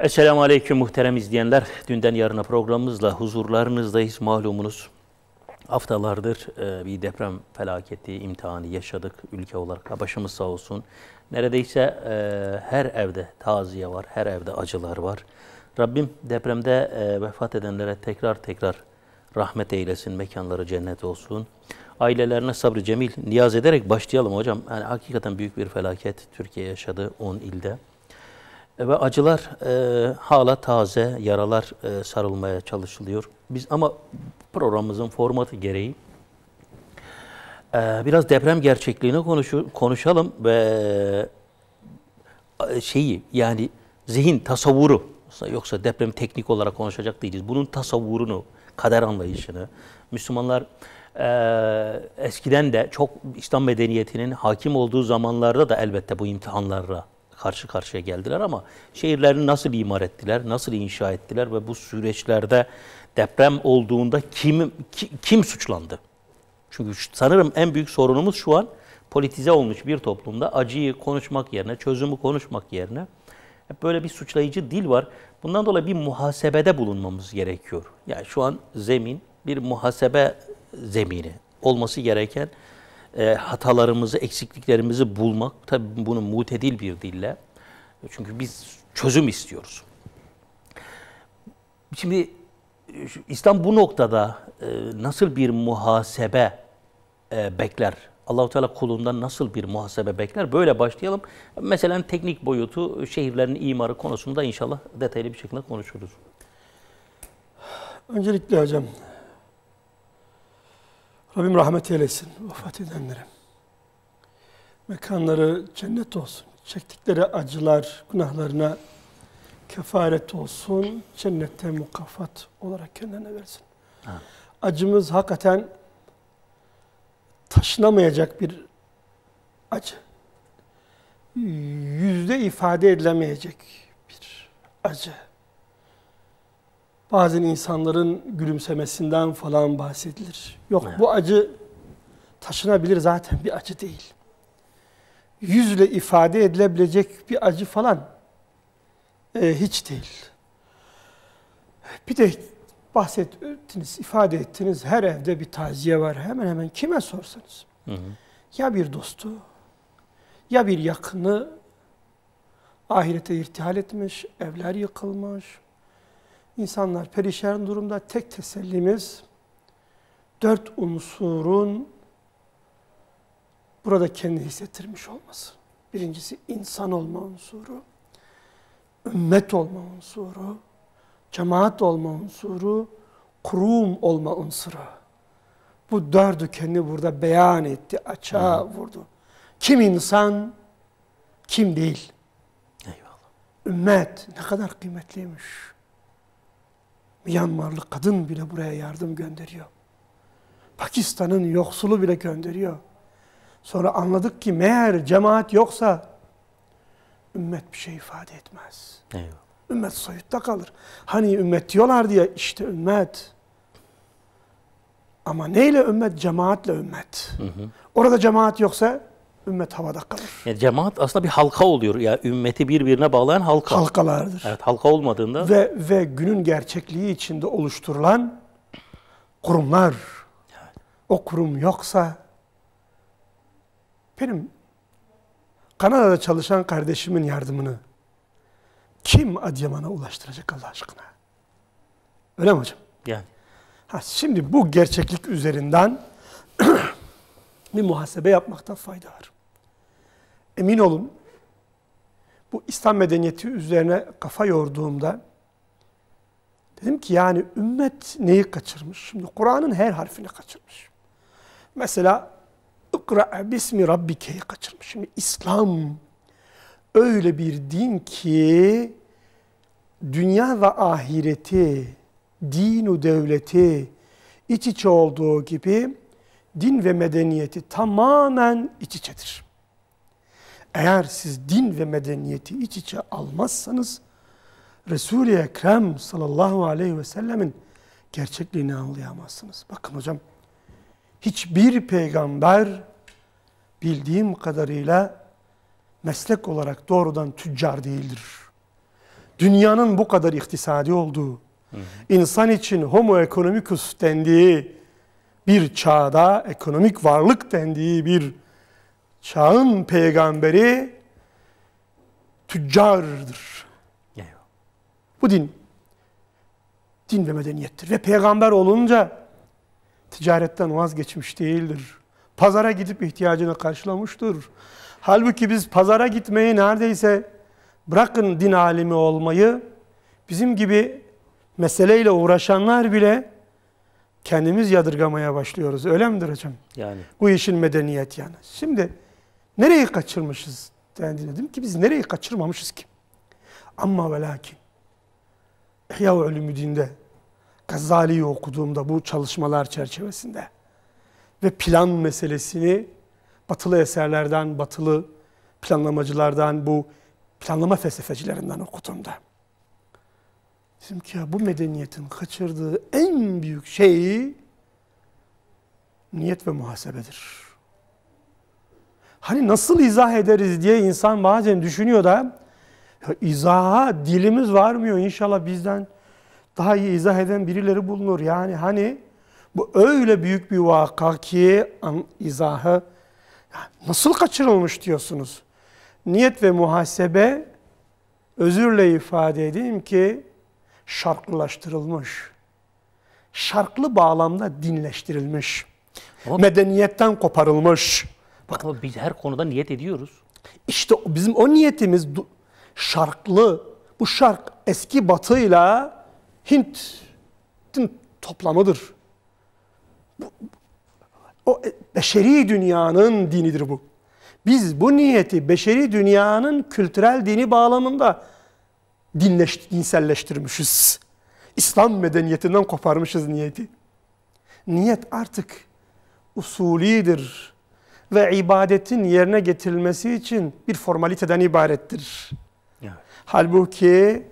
Esselamu Aleyküm muhterem izleyenler. Dünden yarına programımızla huzurlarınızdayız malumunuz. Haftalardır e, bir deprem felaketi imtihanı yaşadık ülke olarak. Başımız sağ olsun. Neredeyse e, her evde taziye var, her evde acılar var. Rabbim depremde e, vefat edenlere tekrar tekrar rahmet eylesin, mekanları cennet olsun. Ailelerine sabrı cemil. Niyaz ederek başlayalım hocam. Yani hakikaten büyük bir felaket Türkiye yaşadı 10 ilde. E, ve acılar e, hala taze yaralar e, sarılmaya çalışılıyor. Biz ama programımızın formatı gereği e, biraz deprem gerçekliğini konuşu, konuşalım ve e, şeyi yani zihin tasavvuru yoksa deprem teknik olarak konuşacak değiliz. Bunun tasavvurunu, kader anlayışını Müslümanlar e, eskiden de çok İslam medeniyetinin hakim olduğu zamanlarda da elbette bu imtihanlarla karşı karşıya geldiler ama şehirlerini nasıl imar ettiler, nasıl inşa ettiler ve bu süreçlerde deprem olduğunda kim ki, kim suçlandı? Çünkü sanırım en büyük sorunumuz şu an politize olmuş bir toplumda acıyı konuşmak yerine, çözümü konuşmak yerine hep böyle bir suçlayıcı dil var. Bundan dolayı bir muhasebede bulunmamız gerekiyor. Yani şu an zemin bir muhasebe zemini olması gereken e, hatalarımızı, eksikliklerimizi bulmak, tabii bunu mutedil bir dille. Çünkü biz çözüm istiyoruz. Şimdi İslam bu noktada e, nasıl bir muhasebe e, bekler? u Teala kulundan nasıl bir muhasebe bekler? Böyle başlayalım. Mesela teknik boyutu, şehirlerin imarı konusunda inşallah detaylı bir şekilde konuşuruz. Öncelikle hocam Rabbim rahmet eylesin vefat edenlere. Mekanları cennet olsun. Çektikleri acılar günahlarına kefaret olsun. Cennette mukafat olarak kendine versin. Ha. Acımız hakikaten taşınamayacak bir acı. Yüzde ifade edilemeyecek bir acı. Bazen insanların gülümsemesinden falan bahsedilir. Yok bu acı taşınabilir zaten bir acı değil. Yüzle ifade edilebilecek bir acı falan e, hiç değil. Bir de bahsettiniz, ifade ettiniz. Her evde bir taziye var. Hemen hemen kime sorsanız. Hı hı. Ya bir dostu, ya bir yakını ahirete irtihal etmiş, evler yıkılmış, İnsanlar perişan durumda tek tesellimiz dört unsurun burada kendini hissettirmiş olması. Birincisi insan olma unsuru, ümmet olma unsuru, cemaat olma unsuru, kurum olma unsuru. Bu dördü kendi burada beyan etti, açığa Hı. vurdu. Kim insan, kim değil. Eyvallah. Ümmet ne kadar kıymetliymiş. Myanmarlı kadın bile buraya yardım gönderiyor. Pakistan'ın yoksulu bile gönderiyor. Sonra anladık ki meğer cemaat yoksa ümmet bir şey ifade etmez. Eyvallah. Ümmet soyutta kalır. Hani ümmet diyorlar diye işte ümmet. Ama neyle ümmet? Cemaatle ümmet. Hı hı. Orada cemaat yoksa ümmet havada kalır. Yani cemaat aslında bir halka oluyor. yani ümmeti birbirine bağlayan halka. Halkalardır. Evet, halka olmadığında ve ve günün gerçekliği içinde oluşturulan kurumlar. Evet. O kurum yoksa benim Kanada'da çalışan kardeşimin yardımını kim Adıyaman'a ulaştıracak Allah aşkına? Öyle mi hocam? Yani. Ha, şimdi bu gerçeklik üzerinden bir muhasebe yapmakta fayda var emin olun bu İslam medeniyeti üzerine kafa yorduğumda dedim ki yani ümmet neyi kaçırmış? Şimdi Kur'an'ın her harfini kaçırmış. Mesela ikra bismi rabbike'yi kaçırmış. Şimdi İslam öyle bir din ki dünya ve ahireti, dinu devleti iç içe olduğu gibi din ve medeniyeti tamamen iç içedir. Eğer siz din ve medeniyeti iç içe almazsanız Resul-i Ekrem sallallahu aleyhi ve sellemin gerçekliğini anlayamazsınız. Bakın hocam hiçbir peygamber bildiğim kadarıyla meslek olarak doğrudan tüccar değildir. Dünyanın bu kadar iktisadi olduğu, hı hı. insan için homo economicus dendiği bir çağda, ekonomik varlık dendiği bir Çağın peygamberi tüccardır. Eyvah. Bu din. Din ve medeniyettir. Ve peygamber olunca ticaretten vazgeçmiş değildir. Pazara gidip ihtiyacını karşılamıştır. Halbuki biz pazara gitmeyi neredeyse bırakın din alimi olmayı, bizim gibi meseleyle uğraşanlar bile kendimiz yadırgamaya başlıyoruz. Öyle midir hocam? Yani. Bu işin medeniyet yani. Şimdi Nereyi kaçırmışız dendiğinde dedim ki biz nereyi kaçırmamışız ki? Ama ve lakin İhya Ölümü Din'de Gazali'yi okuduğumda bu çalışmalar çerçevesinde ve plan meselesini batılı eserlerden, batılı planlamacılardan, bu planlama felsefecilerinden okuduğumda dedim ki ya bu medeniyetin kaçırdığı en büyük şeyi niyet ve muhasebedir. Hani nasıl izah ederiz diye insan bazen düşünüyor da izaha dilimiz varmıyor. İnşallah bizden daha iyi izah eden birileri bulunur. Yani hani bu öyle büyük bir vaka ki izahı nasıl kaçırılmış diyorsunuz. Niyet ve muhasebe özürle ifade edeyim ki şarklılaştırılmış. Şarklı bağlamda dinleştirilmiş. Medeniyetten koparılmış. Bak, Ama biz her konuda niyet ediyoruz. İşte bizim o niyetimiz şarklı. Bu şark eski batıyla Hint'in toplamıdır. Bu, o e, beşeri dünyanın dinidir bu. Biz bu niyeti beşeri dünyanın kültürel dini bağlamında dinleş, dinselleştirmişiz. İslam medeniyetinden koparmışız niyeti. Niyet artık usulidir, ve ibadetin yerine getirilmesi için bir formaliteden ibarettir. Evet. Halbuki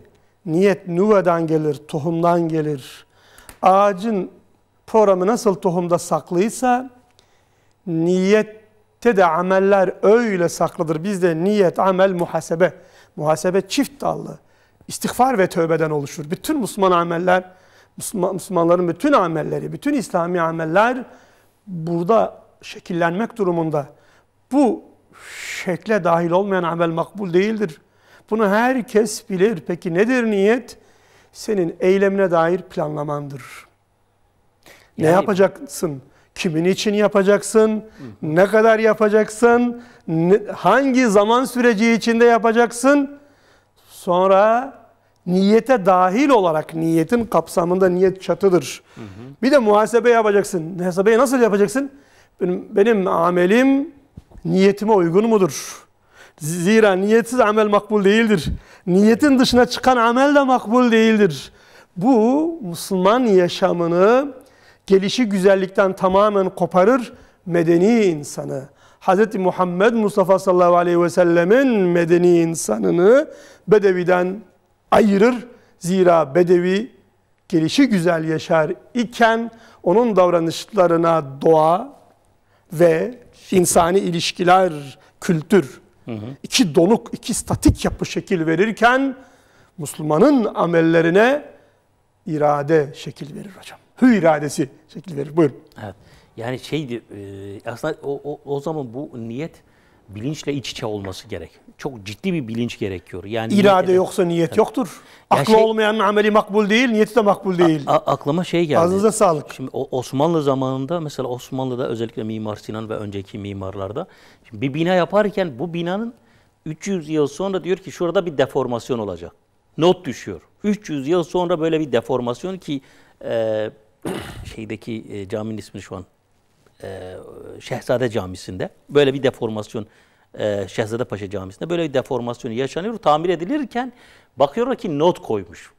niyet nüvadan gelir, tohumdan gelir. Ağacın programı nasıl tohumda saklıysa niyette de ameller öyle saklıdır. Bizde niyet, amel, muhasebe. Muhasebe çift dallı. İstiğfar ve tövbeden oluşur. Bütün Müslüman ameller, Müslümanların bütün amelleri, bütün İslami ameller burada şekillenmek durumunda. Bu şekle dahil olmayan amel makbul değildir. Bunu herkes bilir. Peki nedir niyet? Senin eylemine dair planlamandır. Yani, ne yapacaksın? Kimin için yapacaksın? Hı. Ne kadar yapacaksın? Ne, hangi zaman süreci içinde yapacaksın? Sonra niyete dahil olarak niyetin kapsamında niyet çatıdır. Hı hı. Bir de muhasebe yapacaksın. Muhasebeyi nasıl yapacaksın? Benim, benim amelim niyetime uygun mudur? Zira niyetsiz amel makbul değildir. Niyetin dışına çıkan amel de makbul değildir. Bu Müslüman yaşamını gelişi güzellikten tamamen koparır medeni insanı. Hz. Muhammed Mustafa sallallahu aleyhi ve sellemin medeni insanını Bedevi'den ayırır. Zira Bedevi gelişi güzel yaşar iken onun davranışlarına doğa, ve insani ilişkiler, kültür hı hı. iki donuk, iki statik yapı şekil verirken Müslümanın amellerine irade şekil verir hocam. Hü iradesi şekil verir. Buyurun. Evet. Yani şeydi e, aslında o, o, o zaman bu niyet bilinçle iç içe olması gerek. Çok ciddi bir bilinç gerekiyor. Yani irade niyet, yoksa niyet evet. yoktur. Aklı şey, olmayanın ameli makbul değil, niyeti de makbul değil. A, a, aklıma şey geldi. Ağzınıza sağlık. Şimdi Osmanlı zamanında mesela Osmanlı'da özellikle Mimar Sinan ve önceki mimarlarda şimdi bir bina yaparken bu binanın 300 yıl sonra diyor ki şurada bir deformasyon olacak. Not düşüyor. 300 yıl sonra böyle bir deformasyon ki e, şeydeki e, caminin ismini şu an e, Şehzade Camisi'nde böyle bir deformasyon e, Şehzade Paşa Camisi'nde böyle bir deformasyon yaşanıyor. Tamir edilirken bakıyorlar ki not koymuş.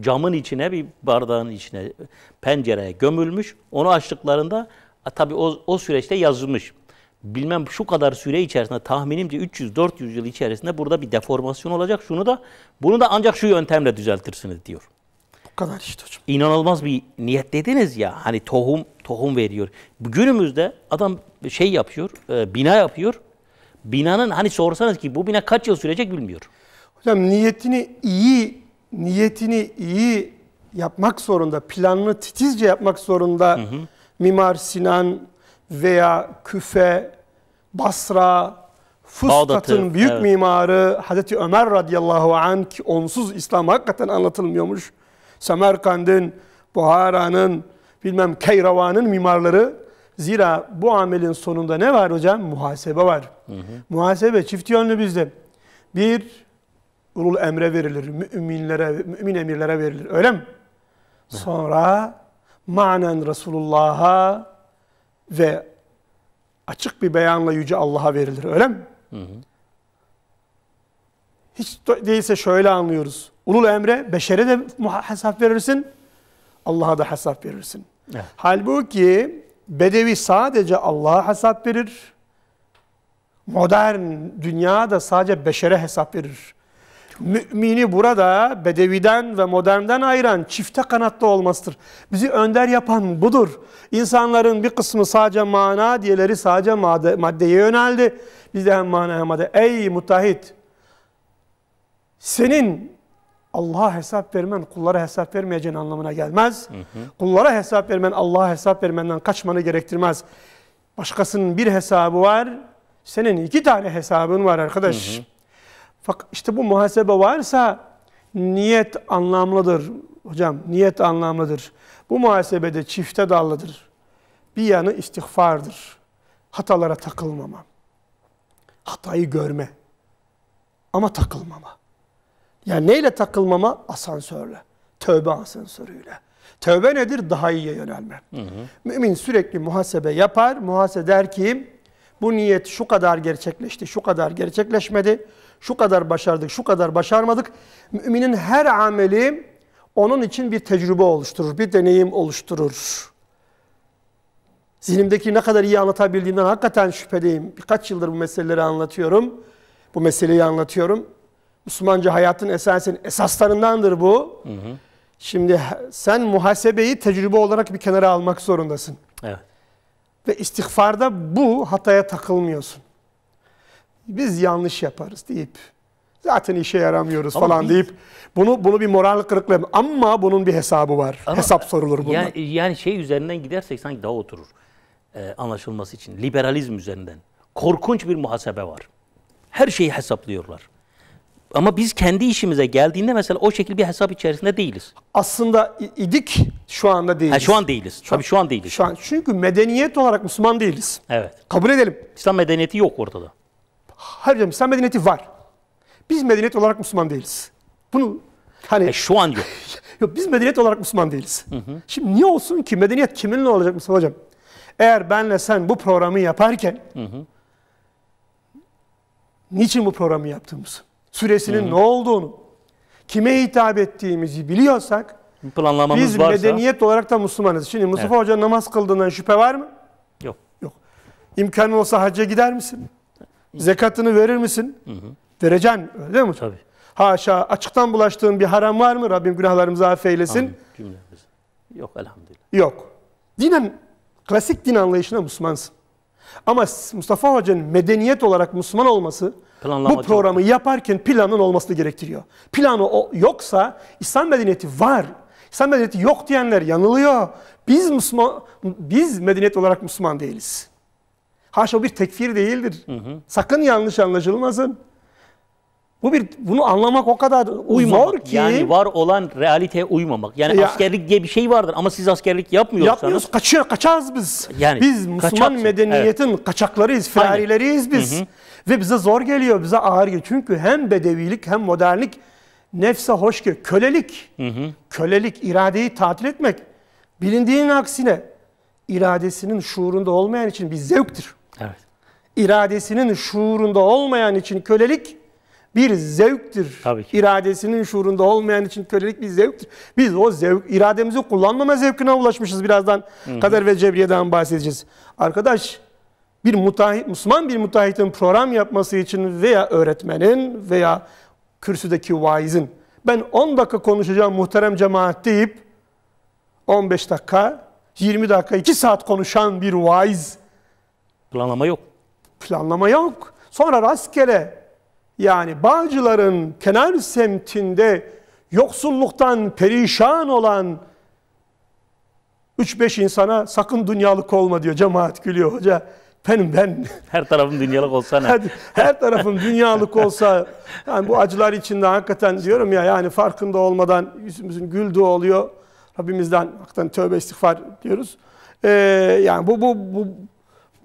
Camın içine bir bardağın içine pencereye gömülmüş. Onu açtıklarında tabii o, o süreçte yazılmış. Bilmem şu kadar süre içerisinde tahminimce 300-400 yıl içerisinde burada bir deformasyon olacak. Şunu da bunu da ancak şu yöntemle düzeltirsiniz diyor kadar işte hocam. İnanılmaz bir niyet dediniz ya hani tohum tohum veriyor. Günümüzde adam şey yapıyor, e, bina yapıyor. Binanın hani sorsanız ki bu bina kaç yıl sürecek bilmiyor. Hocam niyetini iyi, niyetini iyi yapmak zorunda, planını titizce yapmak zorunda. Hı hı. Mimar Sinan veya Küfe, Basra, Fıstat'ın büyük evet. mimarı Hazreti Ömer radıyallahu anh ki onsuz İslam hakikaten anlatılmıyormuş. Semerkand'ın, Buhara'nın, bilmem Keyravan'ın mimarları. Zira bu amelin sonunda ne var hocam? Muhasebe var. Hı hı. Muhasebe çift yönlü bizde. Bir, ulul emre verilir. Müminlere, mümin emirlere verilir. Öyle mi? Sonra manen Resulullah'a ve açık bir beyanla Yüce Allah'a verilir. Öyle mi? Hı hı. Hiç değilse şöyle anlıyoruz. Ulul emre beşere de hesap verirsin, Allah'a da hesap verirsin. Evet. Halbuki bedevi sadece Allah'a hesap verir. Modern dünya da sadece beşere hesap verir. Mümini burada bedeviden ve modernden ayıran çifte kanatlı olmasıdır. Bizi önder yapan budur. İnsanların bir kısmı sadece mana, diğerleri sadece madde, maddeye yöneldi. Biz de hem mana hem madde. Ey mutahit! senin Allah'a hesap vermen kullara hesap vermeyeceğin anlamına gelmez. Hı hı. Kullara hesap vermen Allah'a hesap vermenden kaçmanı gerektirmez. Başkasının bir hesabı var, senin iki tane hesabın var arkadaş. Hı hı. Fakat işte bu muhasebe varsa niyet anlamlıdır hocam. Niyet anlamlıdır. Bu muhasebede çifte dallıdır. Bir yanı istiğfardır. Hatalara takılmama. Hatayı görme. Ama takılmama. Yani neyle takılmama? Asansörle. Tövbe asansörüyle. Tövbe nedir? Daha iyiye yönelme. Hı hı. Mümin sürekli muhasebe yapar. Muhasebe der ki bu niyet şu kadar gerçekleşti, şu kadar gerçekleşmedi, şu kadar başardık, şu kadar başarmadık. Müminin her ameli onun için bir tecrübe oluşturur, bir deneyim oluşturur. Zihnimdeki ne kadar iyi anlatabildiğimden hakikaten şüphedeyim. Birkaç yıldır bu meseleleri anlatıyorum. Bu meseleyi anlatıyorum. Müslümanca hayatın esasen esaslarındandır bu. Hı hı. Şimdi sen muhasebeyi tecrübe olarak bir kenara almak zorundasın. Evet. Ve istiğfarda bu hataya takılmıyorsun. Biz yanlış yaparız deyip zaten işe yaramıyoruz ama falan biz, deyip bunu bunu bir moral kırıklığı ama bunun bir hesabı var. Ama, Hesap sorulur bundan. Yani, yani şey üzerinden gidersek sanki daha oturur. Ee, anlaşılması için liberalizm üzerinden korkunç bir muhasebe var. Her şeyi hesaplıyorlar. Ama biz kendi işimize geldiğinde mesela o şekilde bir hesap içerisinde değiliz. Aslında idik şu anda değiliz. Ha, şu an değiliz. Şu Tabii an, şu an değiliz. Şu an çünkü medeniyet olarak Müslüman değiliz. Evet. Kabul edelim. İslam medeniyeti yok ortada. Hayır canım İslam medeniyeti var. Biz medeniyet olarak Müslüman değiliz. Bunu hani... E, şu an yok. yok biz medeniyet olarak Müslüman değiliz. Hı hı. Şimdi niye olsun ki medeniyet kiminle olacak Müslüman hocam? Eğer benle sen bu programı yaparken hı hı. niçin bu programı yaptığımızı süresinin Hı-hı. ne olduğunu, kime hitap ettiğimizi biliyorsak planlamamız biz varsa... medeniyet olarak da Müslümanız. Şimdi Mustafa evet. Hoca namaz kıldığından şüphe var mı? Yok. Yok. İmkan olsa hacca gider misin? Zekatını verir misin? Hı hı. Vereceksin öyle değil mi? Tabii. Haşa açıktan bulaştığın bir haram var mı? Rabbim günahlarımızı affeylesin. Amin. Yok elhamdülillah. Yok. Dinen, klasik din anlayışına Müslümansın. Ama Mustafa Hoca'nın medeniyet olarak Müslüman olması, Planlama bu programı çok... yaparken planın olması gerektiriyor. Planı o, yoksa İslam medeniyeti var. İslam medeniyeti yok diyenler yanılıyor. Biz Müslüman, biz medeniyet olarak Müslüman değiliz. Haşa bir tekfir değildir. Hı hı. Sakın yanlış anlaşılmasın. Bu bir bunu anlamak o kadar uymamak. zor ki. Yani var olan realiteye uymamak. Yani ya, askerlik diye bir şey vardır ama siz askerlik yapmıyorsanız. Yapmıyoruz. Kaçıyor, kaçarız biz. Yani, biz Müslüman kaçak, medeniyetin evet. kaçaklarıyız, firarileriyiz biz. Hı hı. Ve bize zor geliyor, bize ağır geliyor. Çünkü hem bedevilik hem modernlik nefse hoş geliyor. Kölelik, hı hı. kölelik, iradeyi tatil etmek bilindiğinin aksine iradesinin şuurunda olmayan için bir zevktir. Evet. İradesinin şuurunda olmayan için kölelik bir zevktir. Tabii ki. İradesinin şuurunda olmayan için kölelik bir zevktir. Biz o zevk, irademizi kullanmama zevkine ulaşmışız birazdan. Hı hı. Kader ve Cebriye'den bahsedeceğiz. Arkadaş, bir mutahit, Müslüman bir mutahitin program yapması için veya öğretmenin veya kürsüdeki vaizin ben 10 dakika konuşacağım muhterem cemaat deyip 15 dakika, 20 dakika, 2 saat konuşan bir vaiz. Planlama yok. Planlama yok. Sonra rastgele yani Bağcılar'ın kenar semtinde yoksulluktan perişan olan 3-5 insana sakın dünyalık olma diyor. Cemaat gülüyor hoca. Efendim ben... Her tarafım dünyalık olsa ne? her, her tarafım dünyalık olsa... Yani bu acılar içinde hakikaten diyorum ya yani farkında olmadan yüzümüzün güldüğü oluyor. Rabbimizden hakikaten tövbe istiğfar diyoruz. Ee, yani bu, bu, bu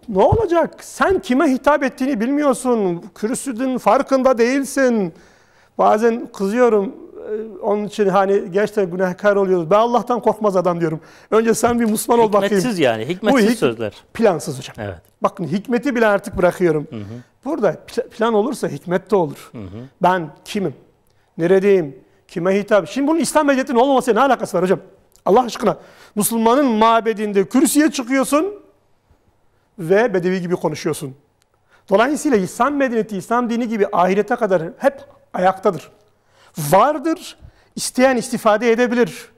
ne olacak? Sen kime hitap ettiğini bilmiyorsun. Kürsüdün farkında değilsin. Bazen kızıyorum ee, onun için hani gerçekten günahkar oluyoruz. Ben Allah'tan korkmaz adam diyorum. Önce sen bir Müslüman ol bakayım. Hikmetsiz yani, hikmetsiz Bu hik sözler. Plansız hocam. Evet. Bakın hikmeti bile artık bırakıyorum. Hı hı. Burada plan olursa hikmet de olur. Hı hı. Ben kimim? Neredeyim? Kime hitap? Şimdi bunun İslam medeniyetinin olmaması ne alakası var hocam? Allah aşkına. Müslümanın mabedinde kürsüye çıkıyorsun ve bedevi gibi konuşuyorsun. Dolayısıyla İslam medeniyeti, İslam dini gibi ahirete kadar hep ayaktadır vardır. İsteyen istifade edebilir.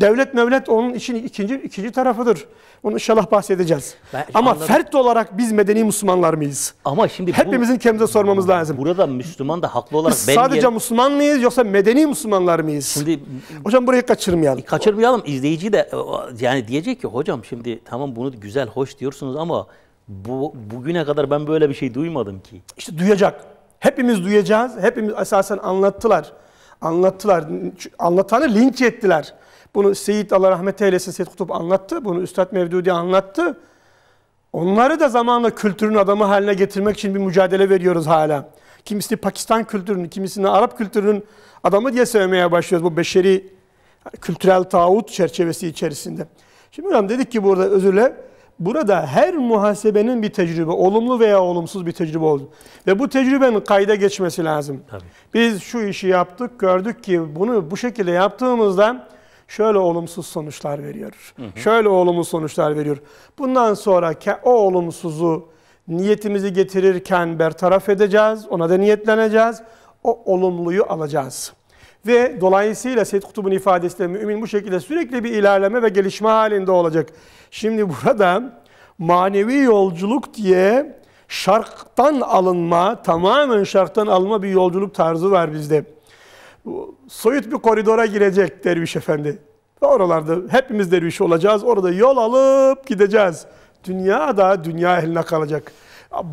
Devlet mevlet onun için ikinci ikinci tarafıdır. Onu inşallah bahsedeceğiz. Ben Ama anladım. fert olarak biz medeni Müslümanlar mıyız? Ama şimdi hepimizin bu, kendimize sormamız lazım. Burada Müslüman da haklı olarak biz ben sadece yer... Müslüman mıyız yoksa medeni Müslümanlar mıyız? Şimdi hocam burayı kaçırmayalım. E, kaçırmayalım. İzleyici de yani diyecek ki hocam şimdi tamam bunu güzel hoş diyorsunuz ama bu bugüne kadar ben böyle bir şey duymadım ki. İşte duyacak. Hepimiz duyacağız. Hepimiz esasen anlattılar anlattılar. Anlatanı linç ettiler. Bunu Seyyid Allah rahmet eylesin Seyyid Kutup anlattı. Bunu Üstad Mevdudi anlattı. Onları da zamanla kültürün adamı haline getirmek için bir mücadele veriyoruz hala. Kimisini Pakistan kültürünün, kimisini Arap kültürünün adamı diye sevmeye başlıyoruz bu beşeri kültürel tağut çerçevesi içerisinde. Şimdi hocam dedik ki burada özürle Burada her muhasebenin bir tecrübe, olumlu veya olumsuz bir tecrübe oldu. Ve bu tecrübenin kayda geçmesi lazım. Tabii. Biz şu işi yaptık, gördük ki bunu bu şekilde yaptığımızda şöyle olumsuz sonuçlar veriyor. Hı hı. Şöyle olumsuz sonuçlar veriyor. Bundan sonra o olumsuzu niyetimizi getirirken bertaraf edeceğiz, ona da niyetleneceğiz. O olumluyu alacağız. Ve dolayısıyla Seyyid Kutub'un ifadesiyle mümin bu şekilde sürekli bir ilerleme ve gelişme halinde olacak. Şimdi burada manevi yolculuk diye şarktan alınma, tamamen şarktan alınma bir yolculuk tarzı var bizde. Soyut bir koridora girecek derviş efendi. oralarda hepimiz derviş olacağız. Orada yol alıp gideceğiz. Dünya da dünya eline kalacak.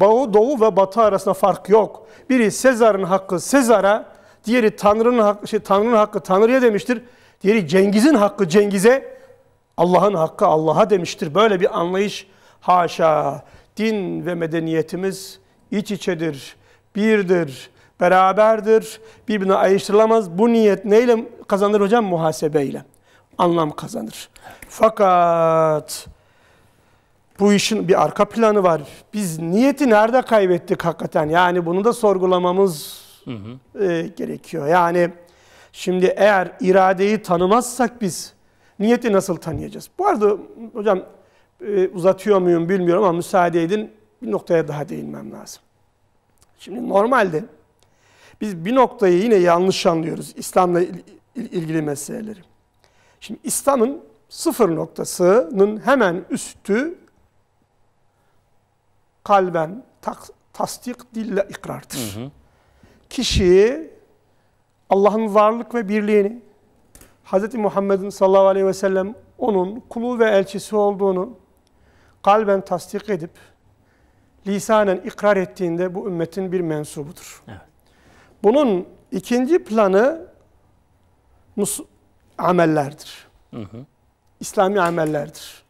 doğu ve batı arasında fark yok. Biri Sezar'ın hakkı Sezar'a, Diğeri Tanrı'nın hakkı, şey, Tanrı'nın hakkı Tanrı'ya demiştir. Diğeri Cengiz'in hakkı Cengiz'e, Allah'ın hakkı Allah'a demiştir. Böyle bir anlayış haşa. Din ve medeniyetimiz iç içedir, birdir, beraberdir, birbirine ayrıştırılamaz. Bu niyet neyle kazanır hocam? Muhasebeyle. Anlam kazanır. Fakat bu işin bir arka planı var. Biz niyeti nerede kaybettik hakikaten? Yani bunu da sorgulamamız hı hı. E, ee, gerekiyor. Yani şimdi eğer iradeyi tanımazsak biz niyeti nasıl tanıyacağız? Bu arada hocam e, uzatıyor muyum bilmiyorum ama müsaade edin bir noktaya daha değinmem lazım. Şimdi normalde biz bir noktayı yine yanlış anlıyoruz İslam'la il, il, ilgili meseleleri. Şimdi İslam'ın sıfır noktasının hemen üstü kalben tak, tasdik dille ikrardır. Hı hı. Kişiyi Allah'ın varlık ve birliğini, Hz. Muhammed'in sallallahu aleyhi ve sellem onun kulu ve elçisi olduğunu kalben tasdik edip lisanen ikrar ettiğinde bu ümmetin bir mensubudur. Evet. Bunun ikinci planı amellerdir. Hı hı. İslami amellerdir.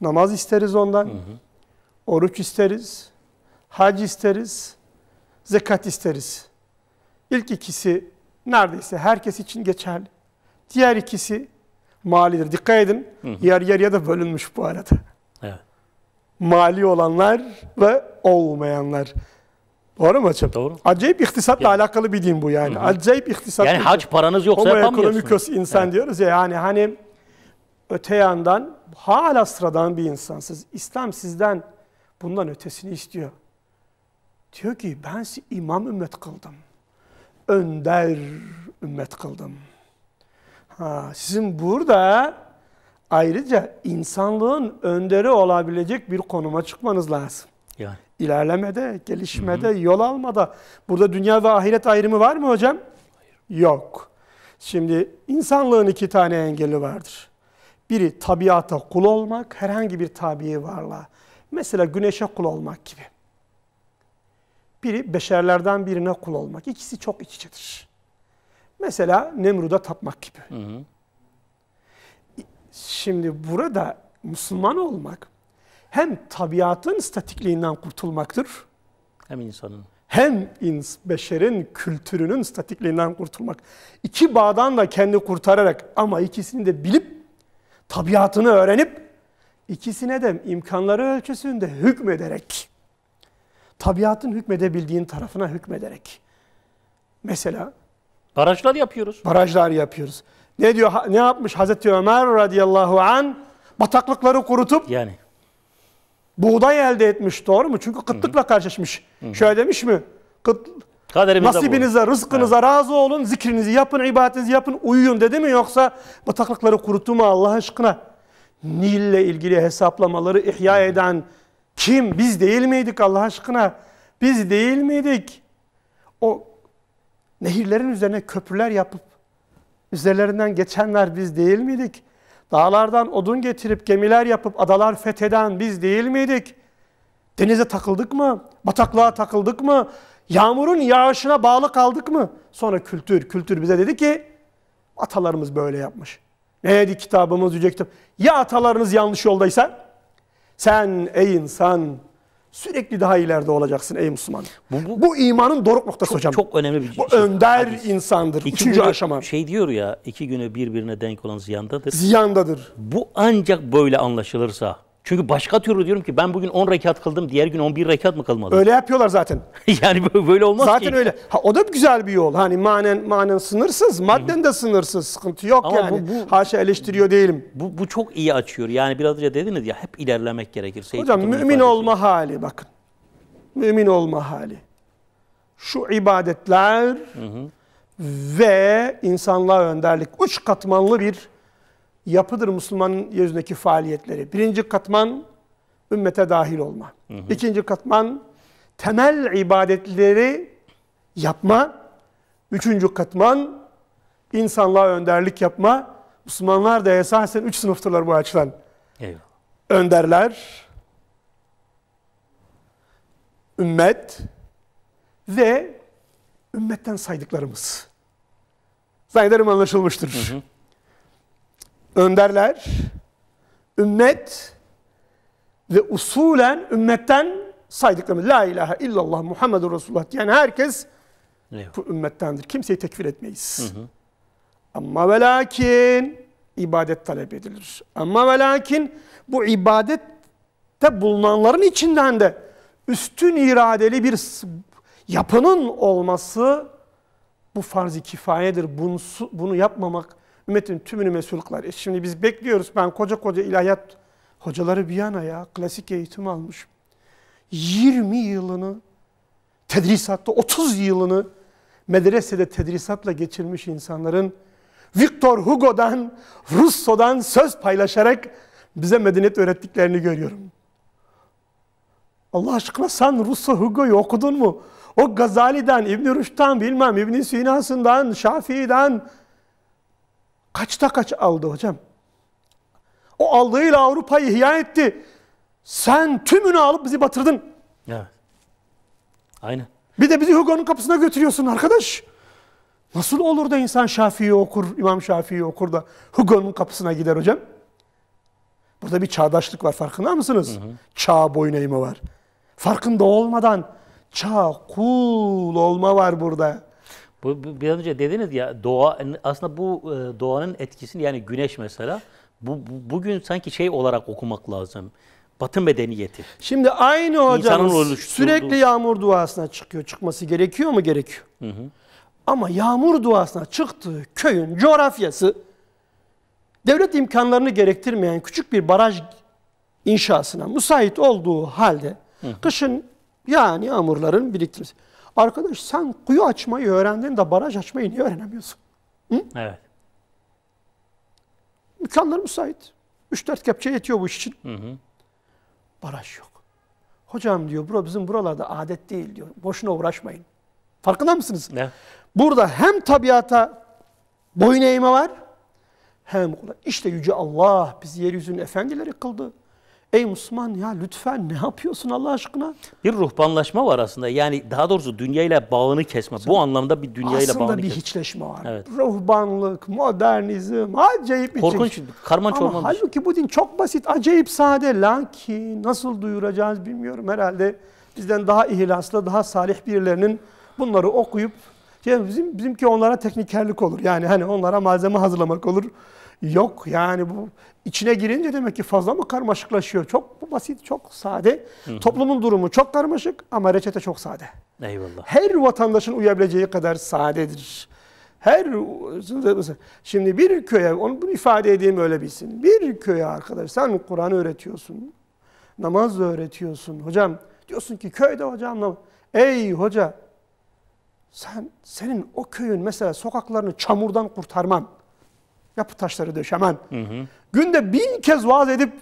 Namaz isteriz ondan. Hı hı. Oruç isteriz. Hac isteriz. Zekat isteriz. İlk ikisi neredeyse herkes için geçerli. Diğer ikisi malidir. Dikkat edin hı hı. yer ya da bölünmüş bu arada. Evet. Mali olanlar ve olmayanlar. Doğru mu hocam? Doğru. Acayip iktisatla yani. alakalı bir din bu yani. Hı hı. Acayip iktisat. Yani hac paranız yoksa Homo yapamıyorsunuz. insan evet. diyoruz ya yani hani öte yandan hala sıradan bir insansız. İslam sizden bundan ötesini istiyor. Diyor ki ben sizi imam ümmet kıldım önder ümmet kıldım. Ha, sizin burada ayrıca insanlığın önderi olabilecek bir konuma çıkmanız lazım. Yani. İlerlemede, gelişmede, hı hı. yol almada. Burada dünya ve ahiret ayrımı var mı hocam? Hayır. Yok. Şimdi insanlığın iki tane engeli vardır. Biri tabiata kul olmak, herhangi bir tabii varlığa. Mesela güneşe kul olmak gibi. Biri beşerlerden birine kul olmak. İkisi çok iç içedir. Mesela Nemrud'a tapmak gibi. Hı hı. Şimdi burada Müslüman olmak hem tabiatın statikliğinden kurtulmaktır. Hem insanın. Hem ins beşerin kültürünün statikliğinden kurtulmak. İki bağdan da kendi kurtararak ama ikisini de bilip, tabiatını öğrenip, ikisine de imkanları ölçüsünde hükmederek tabiatın hükmedebildiğin tarafına hükmederek. Mesela barajlar yapıyoruz. Barajlar yapıyoruz. Ne diyor ne yapmış Hazreti Ömer radıyallahu an bataklıkları kurutup yani buğday elde etmiş doğru mu? Çünkü kıtlıkla karşılaşmış. Şöyle demiş mi? Kıt Kaderimize nasibinize, rızkınıza evet. razı olun, zikrinizi yapın, ibadetinizi yapın, uyuyun dedi mi? Yoksa bataklıkları kuruttu mu Allah aşkına? Nil'le ilgili hesaplamaları ihya eden kim? Biz değil miydik Allah aşkına? Biz değil miydik? O nehirlerin üzerine köprüler yapıp üzerlerinden geçenler biz değil miydik? Dağlardan odun getirip gemiler yapıp adalar fetheden biz değil miydik? Denize takıldık mı? Bataklığa takıldık mı? Yağmurun yağışına bağlı kaldık mı? Sonra kültür, kültür bize dedi ki atalarımız böyle yapmış. Neydi kitabımız, yüce kitap? Ya atalarınız yanlış yoldaysa? Sen ey insan sürekli daha ileride olacaksın ey Müslüman. Bu, bu, bu imanın doruk noktası çok, hocam. Çok önemli bir şey. Bu önder hadis. insandır. İki Üçüncü günü, aşama. Şey diyor ya iki günü birbirine denk olan ziyandadır. Ziyandadır. Bu ancak böyle anlaşılırsa çünkü başka türlü diyorum ki ben bugün 10 rekat kıldım, diğer gün 11 rekat mı kılmadım? Öyle yapıyorlar zaten. yani böyle olmaz zaten ki. Zaten öyle. Ha, o da güzel bir yol. Hani manen manen sınırsız, madden de sınırsız. Sıkıntı yok Ama yani. Bu, bu, Haşa eleştiriyor değilim. Bu, bu çok iyi açıyor. Yani biraz önce dediniz ya hep ilerlemek gerekir. Seyit Hocam mümin ifadesi. olma hali bakın. Mümin olma hali. Şu ibadetler hı hı. ve insanlığa önderlik. Üç katmanlı bir yapıdır Müslümanın yeryüzündeki faaliyetleri. Birinci katman ümmete dahil olma. Hı hı. İkinci katman temel ibadetleri yapma. Üçüncü katman insanlığa önderlik yapma. Müslümanlar da esasen üç sınıftırlar bu açıdan. Eyvallah. Önderler, ümmet ve ümmetten saydıklarımız. Zannederim anlaşılmıştır. Hı hı önderler, ümmet ve usulen ümmetten saydıklarımız. La ilahe illallah Muhammedur Resulullah diyen herkes bu ümmettendir. Kimseyi tekfir etmeyiz. Hı hı. Ama ve lakin ibadet talep edilir. Ama ve lakin bu ibadette bulunanların içinden de üstün iradeli bir yapının olması bu farz-ı kifayedir. Bunu, bunu yapmamak Ümmetin tümünü mesul kılar. E şimdi biz bekliyoruz. Ben koca koca ilahiyat hocaları bir yana ya klasik eğitim almış. 20 yılını tedrisatta 30 yılını medresede tedrisatla geçirmiş insanların Victor Hugo'dan, Russo'dan söz paylaşarak bize medeniyet öğrettiklerini görüyorum. Allah aşkına sen Russo Hugo'yu okudun mu? O Gazali'den, İbn Rüşd'den bilmem, İbn Sina'sından, Şafii'den, Kaçta kaç aldı hocam? O aldığıyla Avrupa'yı ihya etti. Sen tümünü alıp bizi batırdın. Evet. Aynen. Bir de bizi Hugo'nun kapısına götürüyorsun arkadaş. Nasıl olur da insan Şafii'yi okur, İmam Şafii'yi okur da Hugo'nun kapısına gider hocam? Burada bir çağdaşlık var farkında mısınız? Hı hı. Çağ boyun eğimi var. Farkında olmadan çağ kul olma var burada. Bu, bu biraz önce dediniz ya doğa aslında bu e, doğanın etkisini yani güneş mesela bu, bu bugün sanki şey olarak okumak lazım. Batı medeniyeti. Şimdi aynı hocamız sürekli yağmur duasına çıkıyor. Çıkması gerekiyor mu? Gerekiyor. Hı hı. Ama yağmur duasına çıktığı köyün coğrafyası devlet imkanlarını gerektirmeyen küçük bir baraj inşasına müsait olduğu halde hı hı. kışın yani yağmurların biriktirmesi. Arkadaş sen kuyu açmayı öğrendin de baraj açmayı niye öğrenemiyorsun? Hı? Evet. İmkanlar müsait. 3-4 kepçe yetiyor bu iş için. Hı hı. Baraj yok. Hocam diyor bura bizim buralarda adet değil diyor. Boşuna uğraşmayın. Farkında mısınız? Ne? Burada hem tabiata boyun eğme var hem işte yüce Allah bizi yeryüzünün efendileri kıldı. Ey Müslüman ya lütfen ne yapıyorsun Allah aşkına? Bir ruhbanlaşma var aslında. Yani daha doğrusu dünyayla bağını kesme. Bu anlamda bir dünyayla bağını kesme. Aslında bir kesme. hiçleşme var. Evet. Ruhbanlık, modernizm, acayip bir Korkunç, karman çorman. Ama halbuki bu din çok basit, acayip sade. Lakin nasıl duyuracağız bilmiyorum. Herhalde bizden daha ihlaslı, daha salih birilerinin bunları okuyup ya bizim bizimki onlara teknikerlik olur. Yani hani onlara malzeme hazırlamak olur. Yok yani bu içine girince demek ki fazla mı karmaşıklaşıyor? Çok basit, çok sade. Toplumun durumu çok karmaşık ama reçete çok sade. Eyvallah. Her vatandaşın uyabileceği kadar sadedir. Her şimdi bir köye onu bunu ifade edeyim öyle bilsin. Bir köye arkadaş sen Kur'an öğretiyorsun. Namaz öğretiyorsun. Hocam diyorsun ki köyde hocam Ey hoca sen senin o köyün mesela sokaklarını çamurdan kurtarman Yapı taşları döşemem. Hı hı. Günde bin kez vaaz edip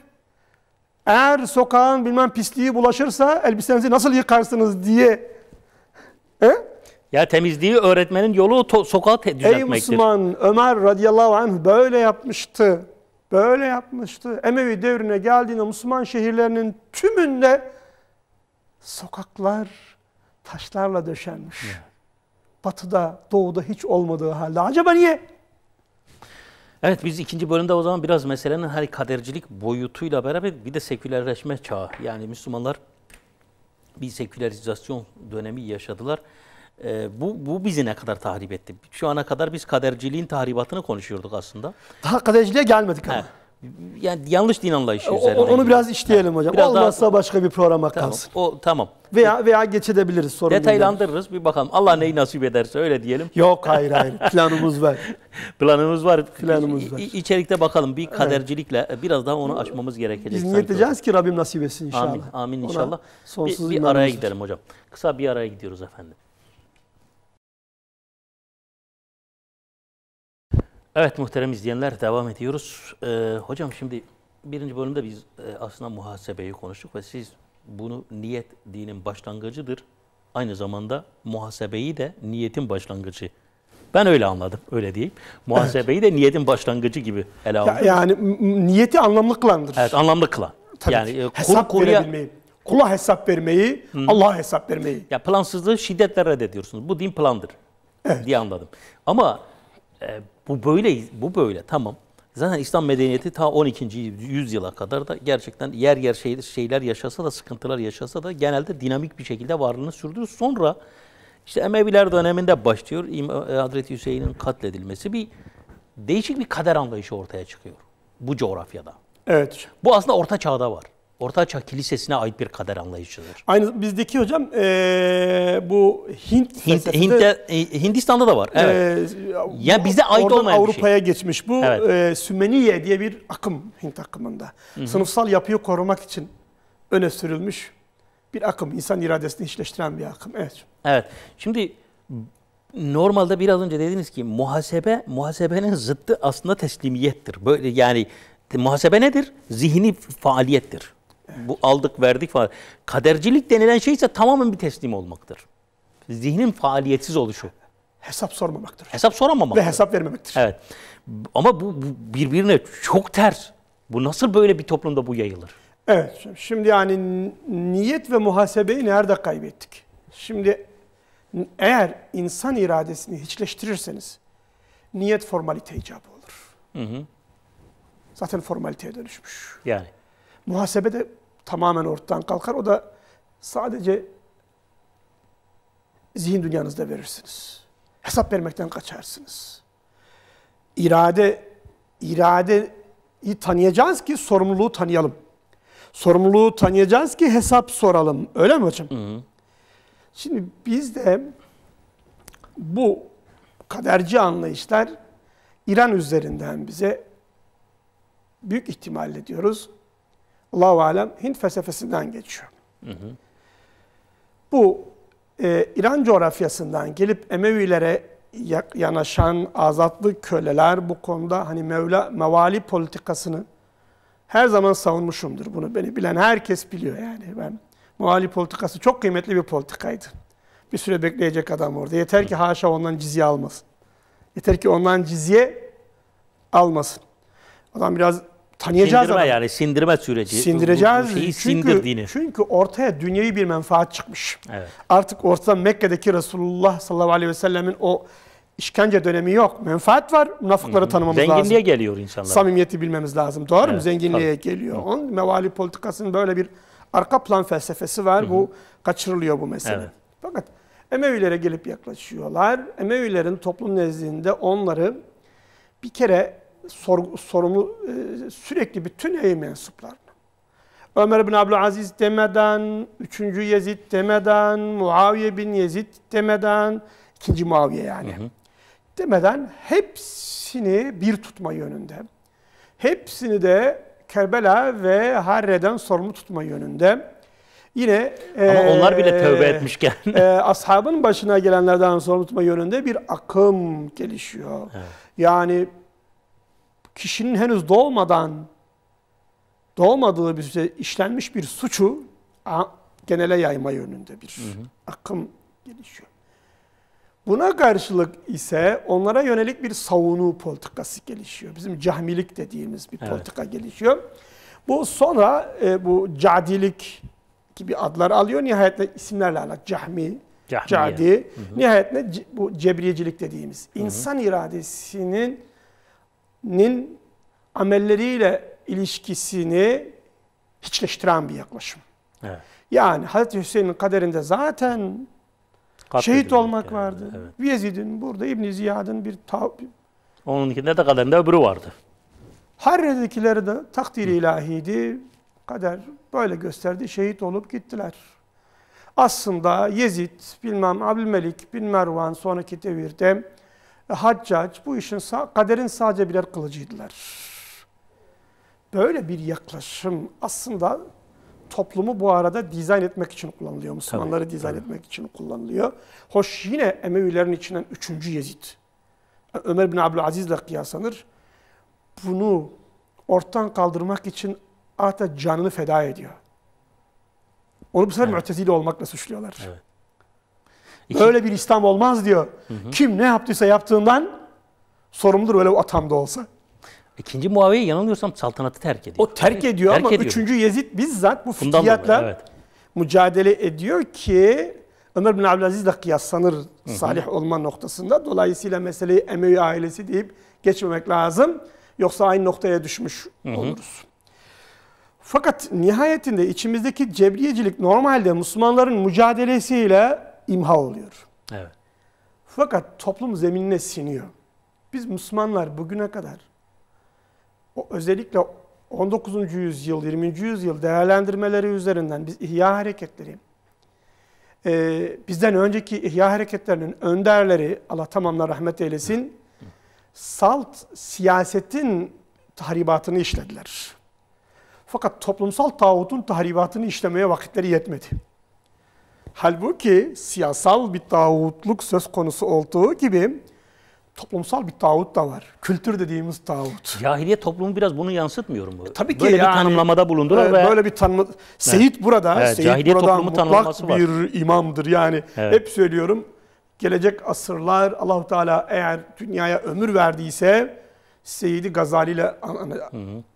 eğer sokağın bilmem pisliği bulaşırsa elbisenizi nasıl yıkarsınız diye. He? Ya temizliği öğretmenin yolu to- sokağa te- düzeltmektir. Ey Müslüman Ömer radıyallahu anh böyle yapmıştı. Böyle yapmıştı. Emevi devrine geldiğinde Müslüman şehirlerinin tümünde sokaklar taşlarla döşenmiş. Ya. Batıda, doğuda hiç olmadığı halde. Acaba niye? Evet biz ikinci bölümde o zaman biraz meselenin her hani kadercilik boyutuyla beraber bir de sekülerleşme çağı. Yani Müslümanlar bir sekülerizasyon dönemi yaşadılar. Ee, bu, bu bizi ne kadar tahrip etti? Şu ana kadar biz kaderciliğin tahribatını konuşuyorduk aslında. Daha kaderciliğe gelmedik ama. Evet. Yani yanlış din anlayışı o, üzerine. Onu biraz işleyelim hocam. Biraz Olmazsa daha, başka bir programa tamam, kalsın. O tamam. Veya veya geç sorun Detaylandırırız bir bakalım. Allah neyi nasip ederse öyle diyelim. Yok hayır hayır planımız var. planımız var. Planımız var. İ, içerikte bakalım bir kadercilikle evet. biraz daha onu açmamız gerekecek. Biz niyeteceğiz ki Rabbim nasip etsin inşallah. Amin, amin inşallah. Ona sonsuz bir, bir araya gidelim hocam. Kısa bir araya gidiyoruz efendim. Evet muhterem izleyenler devam ediyoruz. Ee, hocam şimdi birinci bölümde biz e, aslında muhasebeyi konuştuk ve siz bunu niyet dinin başlangıcıdır. Aynı zamanda muhasebeyi de niyetin başlangıcı. Ben öyle anladım, öyle diyeyim. Muhasebeyi evet. de niyetin başlangıcı gibi ele aldım. Ya, yani niyeti anlamlı kılandır. Evet, anlamlı kılan. Tabii yani ki. E, hesap kur, verebilmeyi, kula hesap vermeyi, Hı. Allah'a hesap vermeyi. Ya plansızlığı şiddetle reddediyorsunuz. Bu din plandır evet. diye anladım. Ama e, bu böyle, bu böyle tamam. Zaten İslam medeniyeti ta 12. yüzyıla kadar da gerçekten yer yer şey, şeyler yaşasa da sıkıntılar yaşasa da genelde dinamik bir şekilde varlığını sürdürür. Sonra işte Emeviler döneminde başlıyor e, Hazreti Hüseyin'in katledilmesi bir değişik bir kader anlayışı ortaya çıkıyor bu coğrafyada. Evet. Bu aslında orta çağda var. Ortaçağ Kilisesi'ne ait bir kader anlayışıdır. Aynı bizdeki hocam ee, bu Hint Hint Hint'te, e, Hindistan'da da var. Evet. E, ya yani bize ait olmayan şey. Avrupa'ya şey. geçmiş bu evet. e, Sümeniye diye bir akım Hint akımında. Hı-hı. Sınıfsal yapıyı korumak için öne sürülmüş bir akım, insan iradesini işleştiren bir akım. Evet. Evet. Şimdi normalde biraz önce dediniz ki muhasebe muhasebenin zıttı aslında teslimiyettir. Böyle yani muhasebe nedir? Zihni faaliyettir bu aldık verdik falan. Kadercilik denilen şey ise tamamen bir teslim olmaktır. Zihnin faaliyetsiz oluşu. Hesap sormamaktır. Hesap soramamaktır. Ve hesap vermemektir. Evet. Ama bu, bu birbirine çok ters. Bu nasıl böyle bir toplumda bu yayılır? Evet. Şimdi yani niyet ve muhasebeyi nerede kaybettik? Şimdi eğer insan iradesini hiçleştirirseniz niyet formalite icabı olur. Hı hı. Zaten formaliteye dönüşmüş. Yani. Muhasebe de tamamen ortadan kalkar. O da sadece zihin dünyanızda verirsiniz. Hesap vermekten kaçarsınız. İrade, iradeyi tanıyacağız ki sorumluluğu tanıyalım. Sorumluluğu tanıyacağız ki hesap soralım. Öyle mi hocam? Hı hı. Şimdi bizde bu kaderci anlayışlar İran üzerinden bize büyük ihtimalle diyoruz Allahu alem Hint felsefesinden geçiyor. Hı hı. Bu e, İran coğrafyasından gelip Emevilere yanaşan azatlı köleler bu konuda hani Mevla mevali politikasını her zaman savunmuşumdur. Bunu beni bilen herkes biliyor yani. Ben mevali politikası çok kıymetli bir politikaydı. Bir süre bekleyecek adam orada. Yeter ki haşa ondan cizye almasın. Yeter ki ondan cizye almasın. Adam biraz tanıyacağız sindirme adamı. yani sindirme süreci. Sindireceğiz. Bu, bu çünkü, sindirdiğini. Çünkü ortaya dünyevi bir menfaat çıkmış. Evet. Artık ortada Mekke'deki Resulullah sallallahu aleyhi ve sellemin o işkence dönemi yok. Menfaat var. Münafıkları tanımamız Zenginliğe lazım. Zenginliğe geliyor insanlar. Samimiyeti bilmemiz lazım. Doğru evet, mu? Zenginliğe tabii. geliyor. hı Onun mevali politikasının böyle bir arka plan felsefesi var. Hı-hı. Bu kaçırılıyor bu mesele. Evet. Fakat Emevilere gelip yaklaşıyorlar. Emevilerin toplum nezdinde onları bir kere sor, sorumlu e, sürekli bütün eğim mensuplarını. Ömer bin Abdülaziz demeden, 3. Yezid demeden, Muaviye bin Yezid demeden, 2. Muaviye yani. Hı hı. Demeden hepsini bir tutma yönünde. Hepsini de Kerbela ve Harre'den sorumlu tutma yönünde. Yine e, Ama e, onlar bile tövbe etmişken. e, ashabın başına gelenlerden sorumlu tutma yönünde bir akım gelişiyor. Evet. Yani kişinin henüz doğmadan doğmadığı bir süre şey, işlenmiş bir suçu genele yayma yönünde bir hı hı. akım gelişiyor. Buna karşılık ise onlara yönelik bir savunu politikası gelişiyor. Bizim cahmilik dediğimiz bir evet. politika gelişiyor. Bu sonra e, bu cadilik gibi adlar alıyor. Nihayetle isimlerle alakalı cahmi, Cahmiye. cadi. Hı hı. Nihayetinde bu cebriyecilik dediğimiz hı hı. insan iradesinin nin amelleriyle ilişkisini hiçleştiren bir yaklaşım. Evet. Yani Hazreti Hüseyin'in kaderinde zaten Katledildi şehit olmak vardı. Evet. Yezid'in burada İbn Ziyad'ın bir tav... Onunkinde de kaderinde öbürü vardı. Her Harredekileri de takdir ilahiydi. Kader böyle gösterdi. Şehit olup gittiler. Aslında Yezid, bilmem Abdülmelik bin Mervan sonraki devirde Haccac bu işin kaderin sadece birer kılıcıydılar. Böyle bir yaklaşım aslında toplumu bu arada dizayn etmek için kullanılıyor. Müslümanları tabii, dizayn tabii. etmek için kullanılıyor. Hoş yine Emevilerin içinden 3. Yezid. Ömer bin Abdülaziz ile kıyaslanır. Bunu ortadan kaldırmak için ata canını feda ediyor. Onu bu sefer evet. mütezili olmakla suçluyorlar. Evet. Böyle bir İslam olmaz diyor. Hı hı. Kim ne yaptıysa yaptığından sorumludur öyle atam da olsa. İkinci Muaviye yanılmıyorsam saltanatı terk ediyor. O terk ediyor terk ama ediyor. üçüncü Yezid bizzat bu fıkhiyatla evet. mücadele ediyor ki Ömer bin Abdülaziz ile kıyaslanır hı hı. salih olma noktasında. Dolayısıyla meseleyi Emevi ailesi deyip geçmemek lazım. Yoksa aynı noktaya düşmüş hı hı. oluruz. Fakat nihayetinde içimizdeki cebriyecilik normalde Müslümanların mücadelesiyle imha oluyor. Evet. Fakat toplum zeminine siniyor. Biz Müslümanlar bugüne kadar o özellikle 19. yüzyıl, 20. yüzyıl değerlendirmeleri üzerinden biz ihya hareketleri, e, bizden önceki ihya hareketlerinin önderleri, Allah tamamına rahmet eylesin, salt siyasetin tahribatını işlediler. Fakat toplumsal tağutun tahribatını işlemeye vakitleri yetmedi. Halbuki siyasal bir tağutluk söz konusu olduğu gibi toplumsal bir tağut da var. Kültür dediğimiz tağut. Cahiliye toplumu biraz bunu yansıtmıyor mu? E, tabii ki böyle yani, bir tanımlamada bulundular e, ve böyle bir tanımla evet. Seyit burada, evet, Seyit cahiliye buradan mutlak bir var. imamdır. Yani evet. hep söylüyorum gelecek asırlar Allahu Teala eğer dünyaya ömür verdiyse Seyidi Gazali ile an, an,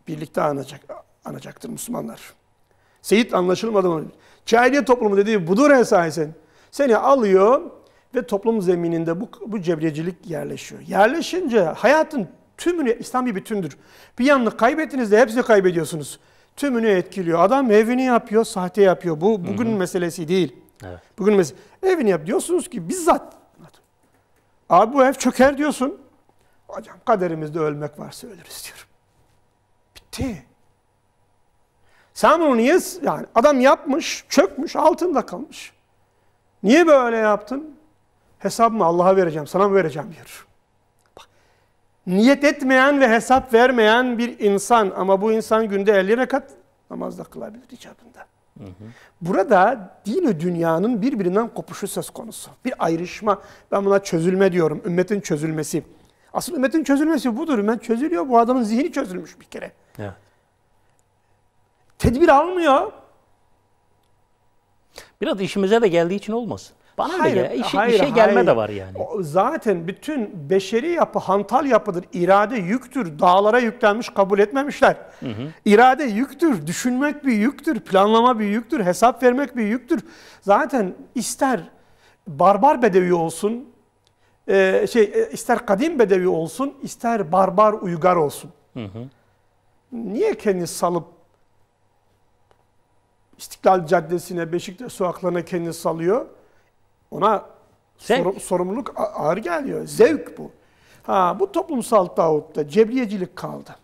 birlikte anacak, anacaktır Müslümanlar. Seyit anlaşılmadı mı? Cahiliye toplumu dediği budur esasen. Seni alıyor ve toplum zemininde bu, bu cebrecilik yerleşiyor. Yerleşince hayatın tümünü, İslam bir bütündür. Bir yanını kaybettiğinizde hepsini kaybediyorsunuz. Tümünü etkiliyor. Adam evini yapıyor, sahte yapıyor. Bu bugün Hı-hı. meselesi değil. Evet. Bugün mesela evini yap diyorsunuz ki bizzat. Abi bu ev çöker diyorsun. Hocam kaderimizde ölmek varsa ölürüz diyorum. Bitti. Sen bunu niye yani adam yapmış, çökmüş, altında kalmış. Niye böyle yaptın? Hesabımı Allah'a vereceğim, sana mı vereceğim diyor. Bak, niyet etmeyen ve hesap vermeyen bir insan ama bu insan günde 50 rekat namazda kılabilir icabında. Hı hı. Burada dini dünyanın birbirinden kopuşu söz konusu. Bir ayrışma, ben buna çözülme diyorum, ümmetin çözülmesi. Asıl ümmetin çözülmesi budur. Ben çözülüyor, bu adamın zihni çözülmüş bir kere. Evet. Tedbir almıyor. Biraz işimize de geldiği için olmasın. Bana hayır, öyle İş, hayır, işe gelme hayır. de var yani. O, zaten bütün beşeri yapı hantal yapıdır. İrade yüktür. Dağlara yüklenmiş kabul etmemişler. Hı hı. İrade yüktür. Düşünmek bir yüktür. Planlama bir yüktür. Hesap vermek bir yüktür. Zaten ister barbar bedevi olsun, e, şey e, ister kadim bedevi olsun, ister barbar uygar olsun. Hı hı. Niye kendini salıp İstiklal Caddesi'ne, Beşiktaş sokaklarına kendini salıyor. Ona sorum, sorumluluk ağır geliyor. Zevk bu. Ha, bu toplumsal tağutta cebriyecilik kaldı.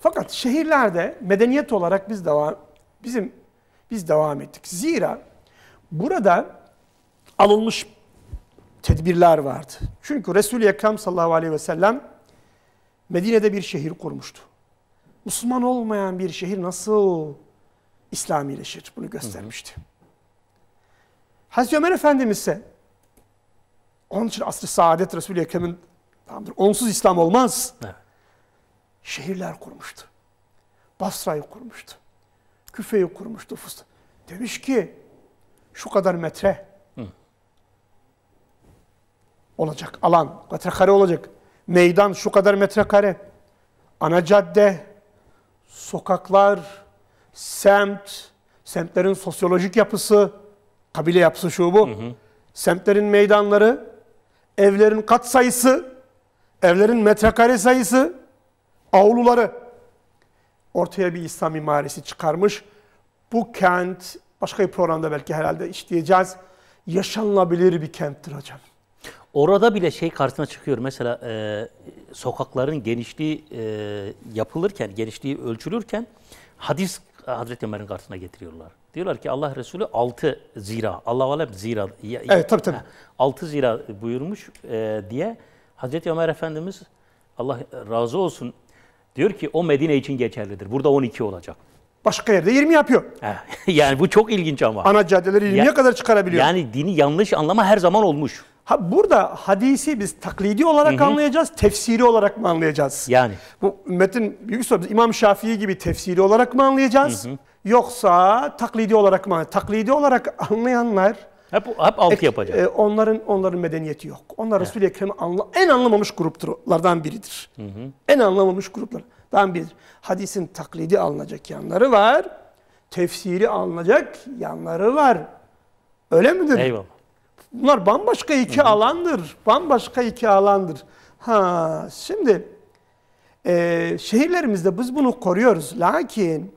Fakat şehirlerde medeniyet olarak biz devam bizim biz devam ettik. Zira burada alınmış tedbirler vardı. Çünkü Resul-i Ekrem sallallahu aleyhi ve sellem Medine'de bir şehir kurmuştu. Müslüman olmayan bir şehir nasıl İslamileşir bunu göstermişti. Hı hı. Hazreti Ömer Efendimiz ise onun için asr-ı saadet Resul-i Ekrem'in tamamdır, onsuz İslam olmaz. Evet. Şehirler kurmuştu. Basra'yı kurmuştu. Küfe'yi kurmuştu. Fıstık. Demiş ki şu kadar metre Hı. olacak alan, metrekare olacak. Meydan şu kadar metrekare. Ana cadde, sokaklar, semt, semtlerin sosyolojik yapısı, kabile yapısı şu bu, hı hı. semtlerin meydanları, evlerin kat sayısı, evlerin metrekare sayısı, avluları ortaya bir İslam mimarisi çıkarmış. Bu kent, başka bir programda belki herhalde işleyeceğiz, yaşanılabilir bir kenttir hocam. Orada bile şey karşısına çıkıyor. Mesela e, sokakların genişliği e, yapılırken, genişliği ölçülürken hadis Hazreti Ömer'in karşısına getiriyorlar. Diyorlar ki Allah Resulü altı zira, Allah alem zira. Evet tabii tabii. 6 zira buyurmuş e, diye Hazreti Ömer Efendimiz Allah razı olsun diyor ki o Medine için geçerlidir. Burada 12 olacak. Başka yerde 20 yapıyor. yani bu çok ilginç ama. Ana caddeleri 20'ye yani, kadar çıkarabiliyor. Yani dini yanlış anlama her zaman olmuş. Ha burada hadisi biz taklidi olarak hı hı. anlayacağız, tefsiri olarak mı anlayacağız? Yani. Bu metin büyük soru. İmam Şafii gibi tefsiri olarak mı anlayacağız? Hı hı. Yoksa taklidi olarak mı? Taklidi olarak anlayanlar hep hep altı yapacak. E, onların onların medeniyeti yok. Onlar Resul-i Ekrem'i anla, en anlamamış gruplardan biridir. Hı hı. En anlamamış gruplardan biridir. Hadisin taklidi alınacak yanları var. Tefsiri alınacak yanları var. Öyle midir? Eyvallah. Bunlar bambaşka iki alandır. Bambaşka iki alandır. Ha şimdi e, şehirlerimizde biz bunu koruyoruz. Lakin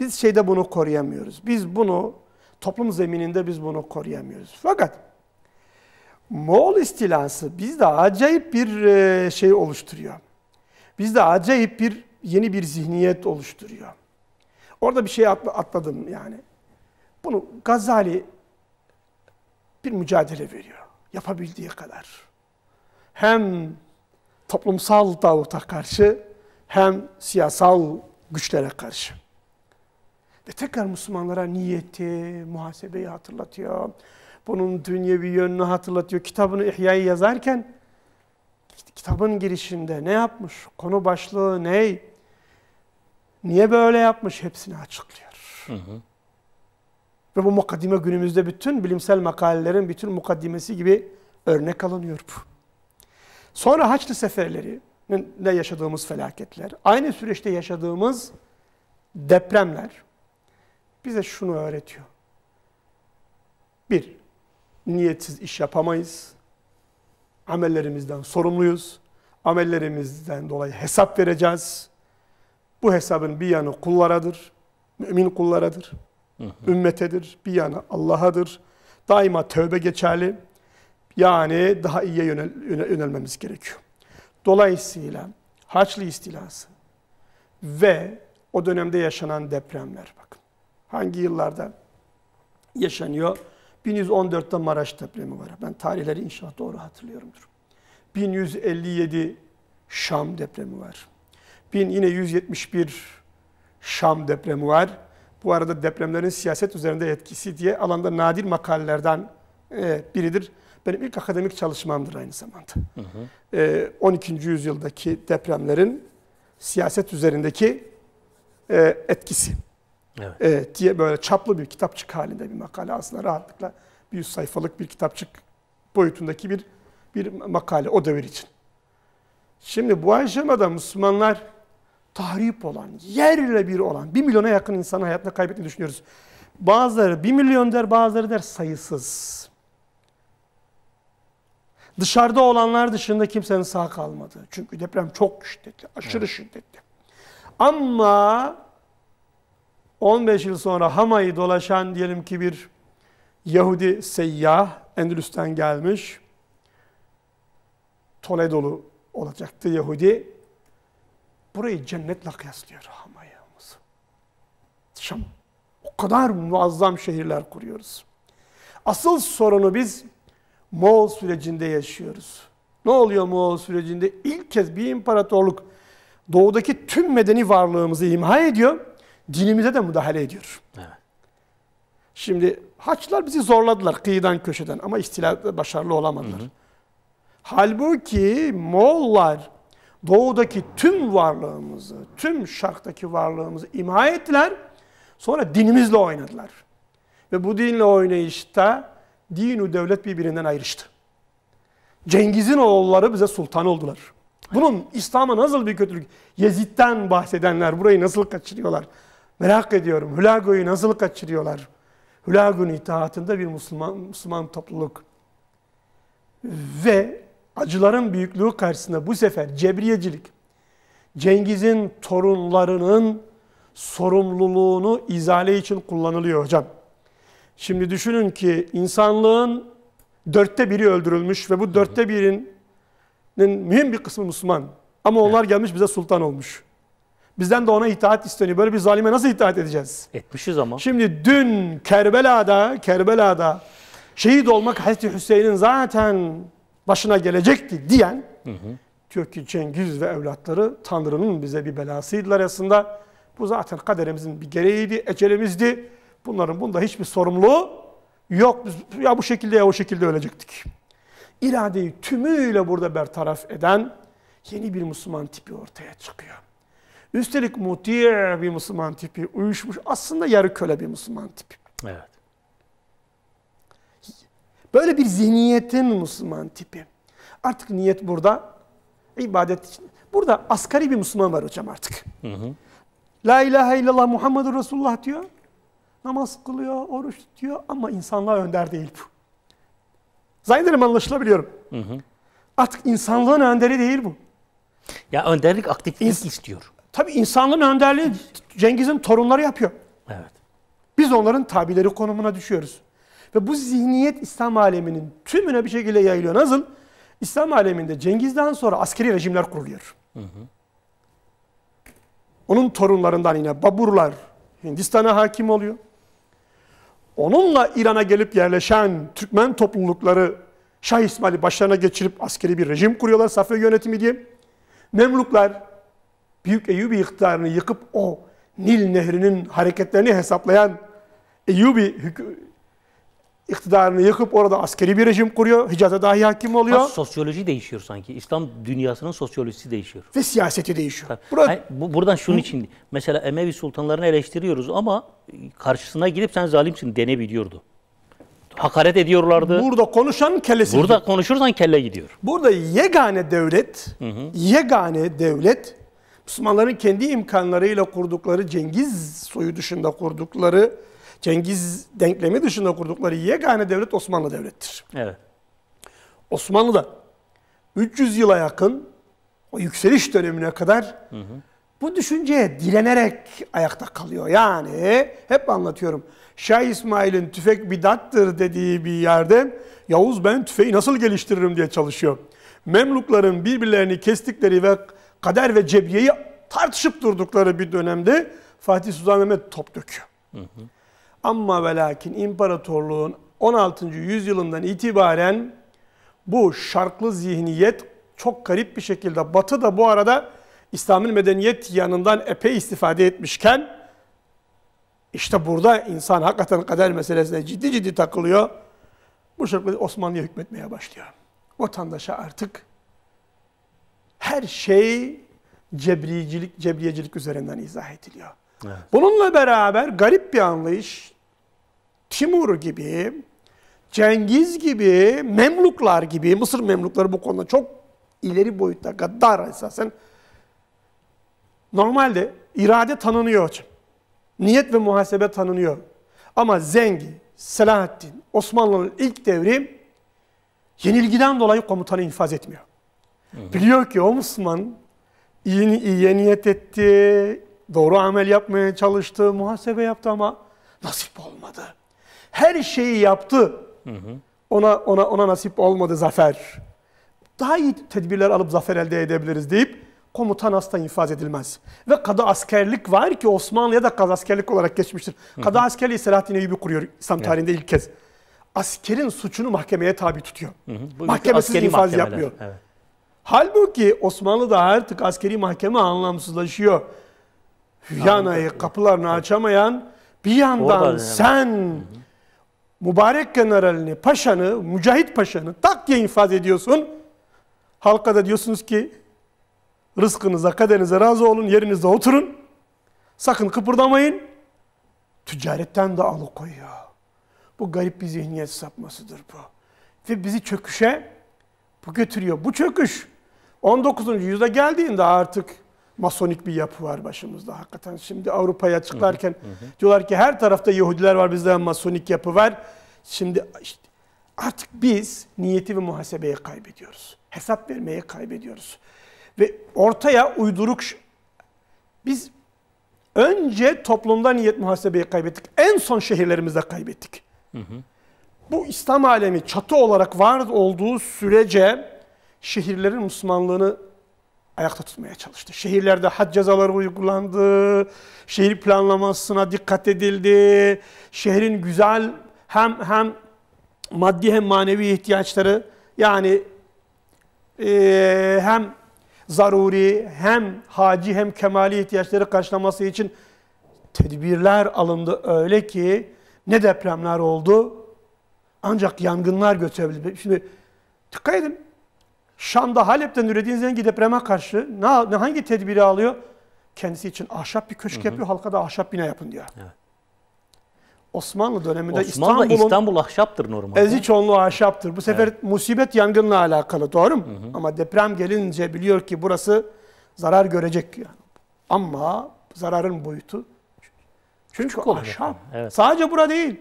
biz şeyde bunu koruyamıyoruz. Biz bunu toplum zemininde biz bunu koruyamıyoruz. Fakat Moğol istilası bizde acayip bir e, şey oluşturuyor. Bizde acayip bir yeni bir zihniyet oluşturuyor. Orada bir şey atladım yani. Bunu Gazali bir mücadele veriyor. Yapabildiği kadar. Hem toplumsal davuta karşı hem siyasal güçlere karşı. Ve tekrar Müslümanlara niyeti, muhasebeyi hatırlatıyor. Bunun dünyevi yönünü hatırlatıyor. Kitabını İhya'yı yazarken kitabın girişinde ne yapmış, konu başlığı ne, niye böyle yapmış hepsini açıklıyor. Hı hı. Ve bu mukaddime günümüzde bütün bilimsel makalelerin bütün mukaddimesi gibi örnek alınıyor bu. Sonra Haçlı Seferleri'nde yaşadığımız felaketler, aynı süreçte yaşadığımız depremler bize şunu öğretiyor. Bir, niyetsiz iş yapamayız. Amellerimizden sorumluyuz. Amellerimizden dolayı hesap vereceğiz. Bu hesabın bir yanı kullaradır, mümin kullaradır hı hı. ümmetedir, bir yana Allah'adır. Daima tövbe geçerli. Yani daha iyiye yönel, yönelmemiz gerekiyor. Dolayısıyla Haçlı istilası ve o dönemde yaşanan depremler bakın. Hangi yıllarda yaşanıyor? 1114'te Maraş depremi var. Ben tarihleri inşallah doğru hatırlıyorumdur. 1157 Şam depremi var. 1 yine 171 Şam depremi var. Bu arada depremlerin siyaset üzerinde etkisi diye alanda nadir makalelerden e, biridir. Benim ilk akademik çalışmamdır aynı zamanda. Hı hı. 12. E, yüzyıldaki depremlerin siyaset üzerindeki e, etkisi evet. diye böyle çaplı bir kitapçık halinde bir makale aslında rahatlıkla bir yüz sayfalık bir kitapçık boyutundaki bir bir makale o devir için. Şimdi bu aşamada Müslümanlar tahrip olan, yerle bir olan, bir milyona yakın insanın hayatını kaybettiğini düşünüyoruz. Bazıları bir milyon der, bazıları der sayısız. Dışarıda olanlar dışında kimsenin sağ kalmadı. Çünkü deprem çok şiddetli, aşırı evet. şiddetli. Ama 15 yıl sonra Hama'yı dolaşan diyelim ki bir Yahudi seyyah Endülüs'ten gelmiş. Toledolu olacaktı Yahudi. Burayı cennetle kıyaslıyor Rahamayamız. Şam. O kadar muazzam şehirler kuruyoruz. Asıl sorunu biz Moğol sürecinde yaşıyoruz. Ne oluyor Moğol sürecinde? İlk kez bir imparatorluk doğudaki tüm medeni varlığımızı imha ediyor, dinimize de müdahale ediyor. Evet. Şimdi Haçlılar bizi zorladılar kıyıdan köşeden ama istilada başarılı olamadılar. Hı hı. Halbuki Moğollar doğudaki tüm varlığımızı, tüm şarktaki varlığımızı imha ettiler. Sonra dinimizle oynadılar. Ve bu dinle oynayışta dinu devlet birbirinden ayrıştı. Cengiz'in oğulları bize sultan oldular. Bunun İslam'a nasıl bir kötülük? Yezid'den bahsedenler burayı nasıl kaçırıyorlar? Merak ediyorum. Hülagu'yu nasıl kaçırıyorlar? Hülagu'nun itaatında bir Müslüman, Müslüman topluluk. Ve acıların büyüklüğü karşısında bu sefer cebriyecilik, Cengiz'in torunlarının sorumluluğunu izale için kullanılıyor hocam. Şimdi düşünün ki insanlığın dörtte biri öldürülmüş ve bu dörtte birinin mühim bir kısmı Müslüman. Ama onlar gelmiş bize sultan olmuş. Bizden de ona itaat isteniyor. Böyle bir zalime nasıl itaat edeceğiz? Etmişiz ama. Şimdi dün Kerbela'da, Kerbela'da şehit olmak Hazreti Hüseyin'in zaten başına gelecekti diyen hı hı. Türk'ü Cengiz ve evlatları Tanrı'nın bize bir belasıydılar aslında. Bu zaten kaderimizin bir gereğiydi, ecelimizdi. Bunların bunda hiçbir sorumluluğu yok. Biz ya bu şekilde ya o şekilde ölecektik. İradeyi tümüyle burada bertaraf eden yeni bir Müslüman tipi ortaya çıkıyor. Üstelik muti bir Müslüman tipi, uyuşmuş aslında yarı köle bir Müslüman tipi. Evet. Böyle bir zihniyetin Müslüman tipi. Artık niyet burada, ibadet için. Burada asgari bir Müslüman var hocam artık. Hı hı. La ilahe illallah Muhammedur Resulullah diyor. Namaz kılıyor, oruç tutuyor ama insanlığa önder değil bu. Zannederim anlaşılabiliyorum. Hı hı. Artık insanlığın önderi değil bu. Ya önderlik aktiflik İns- istiyor. Tabii insanlığın önderliği Cengiz'in torunları yapıyor. Evet. Biz onların tabileri konumuna düşüyoruz. Ve bu zihniyet İslam aleminin tümüne bir şekilde yayılıyor. Nasıl? İslam aleminde Cengiz'den sonra askeri rejimler kuruluyor. Hı hı. Onun torunlarından yine Baburlar Hindistan'a hakim oluyor. Onunla İran'a gelip yerleşen Türkmen toplulukları Şah İsmail'i başlarına geçirip askeri bir rejim kuruyorlar Safevi yönetimi diye. Memluklar Büyük Eyyubi iktidarını yıkıp o Nil Nehri'nin hareketlerini hesaplayan Eyyubi iktidarını yıkıp orada askeri bir rejim kuruyor. Hicaz'a dahi hakim oluyor. Ama sosyoloji değişiyor sanki. İslam dünyasının sosyolojisi değişiyor. Ve siyaseti değişiyor. Burada... Hayır, bu, buradan şunun Hı? için. Mesela Emevi sultanlarını eleştiriyoruz ama karşısına gidip sen zalimsin denebiliyordu. Hakaret ediyorlardı. Burada konuşan kellesi Burada gidiyor. konuşursan kelle gidiyor. Burada yegane devlet, hı hı. yegane devlet Müslümanların kendi imkanlarıyla kurdukları Cengiz soyu dışında kurdukları Cengiz denklemi dışında kurdukları yegane devlet Osmanlı devlettir. Evet. da 300 yıla yakın o yükseliş dönemine kadar hı hı. bu düşünceye direnerek ayakta kalıyor. Yani hep anlatıyorum. Şah İsmail'in tüfek bidattır dediği bir yerde Yavuz ben tüfeği nasıl geliştiririm diye çalışıyor. Memlukların birbirlerini kestikleri ve kader ve cebiyeyi tartışıp durdukları bir dönemde Fatih Sultan Mehmet top döküyor. Hı hı. Amma ve lakin imparatorluğun 16. yüzyılından itibaren bu şarklı zihniyet çok garip bir şekilde Batı da bu arada İslam'ın medeniyet yanından epey istifade etmişken işte burada insan hakikaten kader meselesine ciddi ciddi takılıyor. Bu şekilde Osmanlı'ya hükmetmeye başlıyor. Vatandaşa artık her şey cebricilik, cebriyecilik üzerinden izah ediliyor. Evet. Bununla beraber garip bir anlayış, Timur gibi, Cengiz gibi, Memluklar gibi, Mısır Memlukları bu konuda çok ileri boyutta gaddar esasen. Normalde irade tanınıyor hocam. Niyet ve muhasebe tanınıyor. Ama Zengi, Selahaddin, Osmanlı'nın ilk devri yenilgiden dolayı komutanı infaz etmiyor. Hı hı. Biliyor ki o Müslüman iyi, iyiye niyet etti, doğru amel yapmaya çalıştı, muhasebe yaptı ama nasip olmadı. Her şeyi yaptı. Hı hı. Ona ona ona nasip olmadı zafer. Daha iyi tedbirler alıp zafer elde edebiliriz deyip komutan asla infaz edilmez. Ve kadı askerlik var ki Osmanlı'ya da kadı askerlik olarak geçmiştir. Hı hı. Kadı askerliği Selahattin Eyyubi kuruyor İslam tarihinde ilk kez. Askerin suçunu mahkemeye tabi tutuyor. Hı hı. Mahkemesiz infaz mahkemeler. yapmıyor. Evet. Halbuki Osmanlı'da artık askeri mahkeme anlamsızlaşıyor. Hüyanayı kapılarını açamayan bir yandan sen hı hı mübarek generalini, paşanı, mücahit paşanı tak diye infaz ediyorsun. Halka da diyorsunuz ki rızkınıza, kaderinize razı olun, yerinizde oturun. Sakın kıpırdamayın. Ticaretten de alıkoyuyor. Bu garip bir zihniyet sapmasıdır bu. Ve bizi çöküşe bu götürüyor. Bu çöküş 19. yüzyılda geldiğinde artık masonik bir yapı var başımızda hakikaten. Şimdi Avrupa'ya açıklarken hı hı. diyorlar ki her tarafta Yahudiler var bizde masonik yapı var. Şimdi işte artık biz niyeti ve muhasebeyi kaybediyoruz. Hesap vermeyi kaybediyoruz. Ve ortaya uyduruk biz önce toplumda niyet muhasebeyi kaybettik. En son şehirlerimizde kaybettik. Hı hı. Bu İslam alemi çatı olarak var olduğu sürece şehirlerin Müslümanlığını ayakta tutmaya çalıştı. Şehirlerde had cezaları uygulandı, şehir planlamasına dikkat edildi, şehrin güzel hem hem maddi hem manevi ihtiyaçları yani e, hem zaruri hem haci hem kemali ihtiyaçları karşılaması için tedbirler alındı öyle ki ne depremler oldu ancak yangınlar götürebildi. Şimdi dikkat edin Şam'da Halep'ten ürediğiniz rengi depreme karşı ne, hangi tedbiri alıyor? Kendisi için ahşap bir köşk hı hı. yapıyor, halka da ahşap bina yapın diyor. Evet. Osmanlı döneminde Osmanlı İstanbul'un... İstanbul ahşaptır normalde. Ezi çoğunluğu ahşaptır. Bu sefer evet. musibet yangınla alakalı doğru mu? Hı hı. Ama deprem gelince biliyor ki burası zarar görecek. Yani. Ama zararın boyutu çünkü Küçük ahşap. Evet. Sadece bura değil.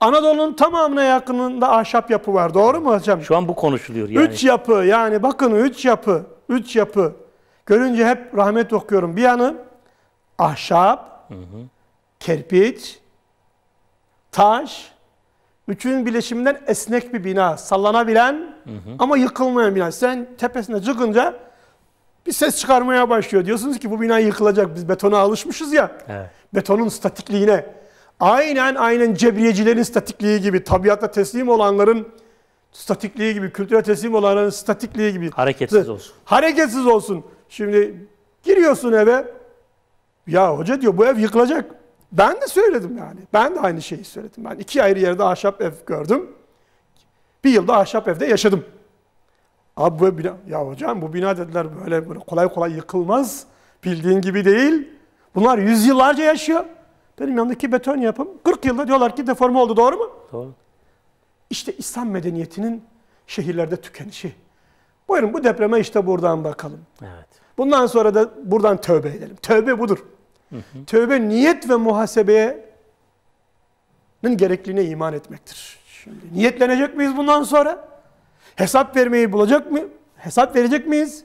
Anadolu'nun tamamına yakınında ahşap yapı var. Doğru mu hocam? Şu an bu konuşuluyor. Yani. Üç yapı yani bakın üç yapı. Üç yapı. Görünce hep rahmet okuyorum. Bir yanı ahşap, hı hı. kerpiç, taş. Üçünün bileşiminden esnek bir bina. Sallanabilen hı hı. ama yıkılmayan bina. Sen tepesine çıkınca bir ses çıkarmaya başlıyor. Diyorsunuz ki bu bina yıkılacak. Biz betona alışmışız ya. Evet. Betonun statikliğine. Aynen aynen cebriyecilerin statikliği gibi, tabiatta teslim olanların statikliği gibi, kültüre teslim olanların statikliği gibi. Hareketsiz olsun. Hareketsiz olsun. Şimdi giriyorsun eve. Ya hoca diyor bu ev yıkılacak. Ben de söyledim yani. Ben de aynı şeyi söyledim. Ben iki ayrı yerde ahşap ev gördüm. Bir yılda ahşap evde yaşadım. Abi bu bina, ya hocam bu bina dediler böyle, böyle kolay kolay yıkılmaz. Bildiğin gibi değil. Bunlar yüzyıllarca yaşıyor. Benim yanındaki beton yapım 40 yılda diyorlar ki deforme oldu doğru mu? Doğru. İşte İslam medeniyetinin şehirlerde tükenişi. Buyurun bu depreme işte buradan bakalım. Evet. Bundan sonra da buradan tövbe edelim. Tövbe budur. Hı hı. Tövbe niyet ve muhasebeye'nin gerekliliğine iman etmektir. Şimdi niyetlenecek miyiz bundan sonra? Hesap vermeyi bulacak mı? Hesap verecek miyiz?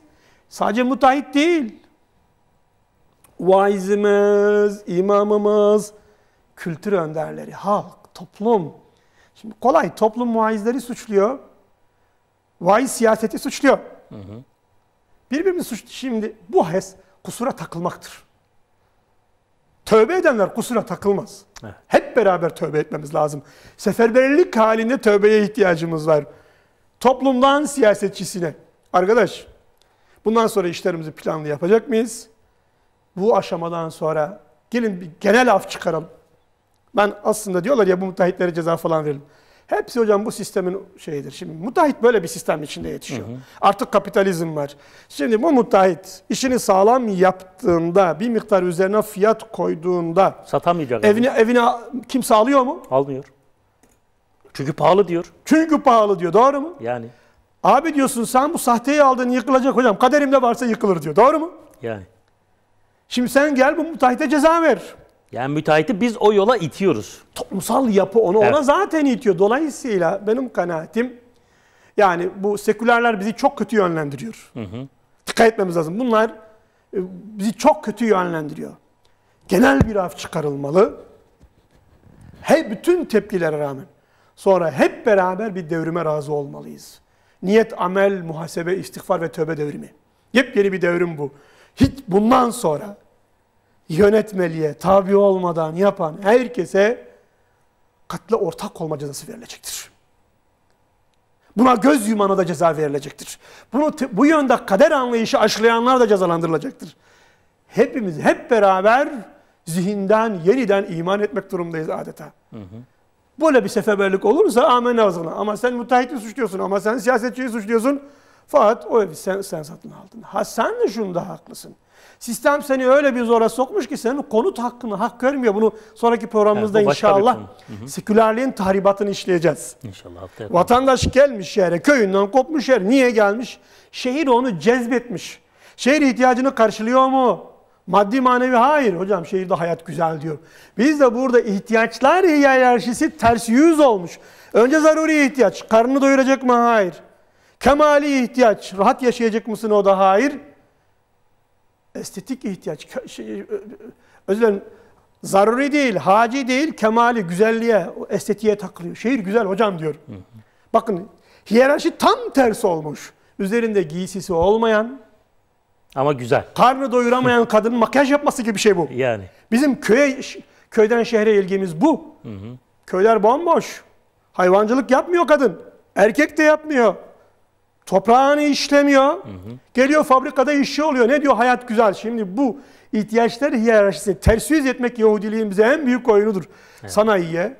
Sadece mutahit değil. Vaizimiz, imamımız, kültür önderleri, halk, toplum. Şimdi kolay toplum vaizleri suçluyor. Vaiz siyaseti suçluyor. Hı hı. Birbirini suç. Şimdi bu hes kusura takılmaktır. Tövbe edenler kusura takılmaz. Evet. Hep beraber tövbe etmemiz lazım. Seferberlik halinde tövbeye ihtiyacımız var. Toplumdan siyasetçisine. Arkadaş, bundan sonra işlerimizi planlı yapacak mıyız? Bu aşamadan sonra gelin bir genel af çıkaralım. Ben aslında diyorlar ya bu müteahhitlere ceza falan verelim. Hepsi hocam bu sistemin şeyidir. Şimdi müteahhit böyle bir sistem içinde yetişiyor. Hı hı. Artık kapitalizm var. Şimdi bu müteahhit işini sağlam yaptığında, bir miktar üzerine fiyat koyduğunda... Satamayacak. Evine, evini evine kimse alıyor mu? Almıyor. Çünkü pahalı diyor. Çünkü pahalı diyor. Doğru mu? Yani. Abi diyorsun sen bu sahteyi aldın yıkılacak hocam. Kaderimde varsa yıkılır diyor. Doğru mu? Yani. Şimdi sen gel bu müteahhite ceza ver. Yani müteahhiti biz o yola itiyoruz. Toplumsal yapı onu evet. ona zaten itiyor. Dolayısıyla benim kanaatim yani bu sekülerler bizi çok kötü yönlendiriyor. Hı hı. Dikkat etmemiz lazım. Bunlar e, bizi çok kötü yönlendiriyor. Genel bir af çıkarılmalı. He bütün tepkilere rağmen. Sonra hep beraber bir devrime razı olmalıyız. Niyet, amel, muhasebe, istiğfar ve tövbe devrimi. Yepyeni bir devrim bu. Hiç bundan sonra yönetmeliğe tabi olmadan yapan herkese katle ortak olma cezası verilecektir. Buna göz yumana da ceza verilecektir. Bunu bu yönde kader anlayışı aşılayanlar da cezalandırılacaktır. Hepimiz hep beraber zihinden yeniden iman etmek durumundayız adeta. Hı hı. Böyle bir seferberlik olursa amen ağzına. Ama sen müteahhiti suçluyorsun, ama sen siyasetçiyi suçluyorsun. Fakat o evi sen, sen satın aldın. Ha sen de şunda haklısın. Sistem seni öyle bir zora sokmuş ki senin konut hakkını hak görmüyor. Bunu sonraki programımızda evet, inşallah sekülerliğin tahribatını işleyeceğiz. İnşallah. Vatandaş gelmiş şehre, köyünden kopmuş şehre. Niye gelmiş? Şehir onu cezbetmiş. Şehir ihtiyacını karşılıyor mu? Maddi manevi hayır hocam şehirde hayat güzel diyor. Biz de burada ihtiyaçlar hiyerarşisi ters yüz olmuş. Önce zaruri ihtiyaç. Karnını doyuracak mı? Hayır. Kemali ihtiyaç. Rahat yaşayacak mısın? O da hayır. Estetik ihtiyaç. Şey, e, e, özür dilerim. Zaruri değil, haci değil, kemali, güzelliğe, estetiğe takılıyor. Şehir güzel hocam diyor. Hı hı. Bakın hiyerarşi tam tersi olmuş. Üzerinde giysisi olmayan, ama güzel. Karnı doyuramayan kadının makyaj yapması gibi bir şey bu. Yani. Bizim köye köyden şehre ilgimiz bu. Hı hı. Köyler bomboş. Hayvancılık yapmıyor kadın. Erkek de yapmıyor. Toprağını işlemiyor. Hı hı. Geliyor fabrikada işçi oluyor. Ne diyor? Hayat güzel. Şimdi bu ihtiyaçları hiyerarşisi ters yüz etmek Yahudiliğin bize en büyük oyunudur. Evet. Sanayiye.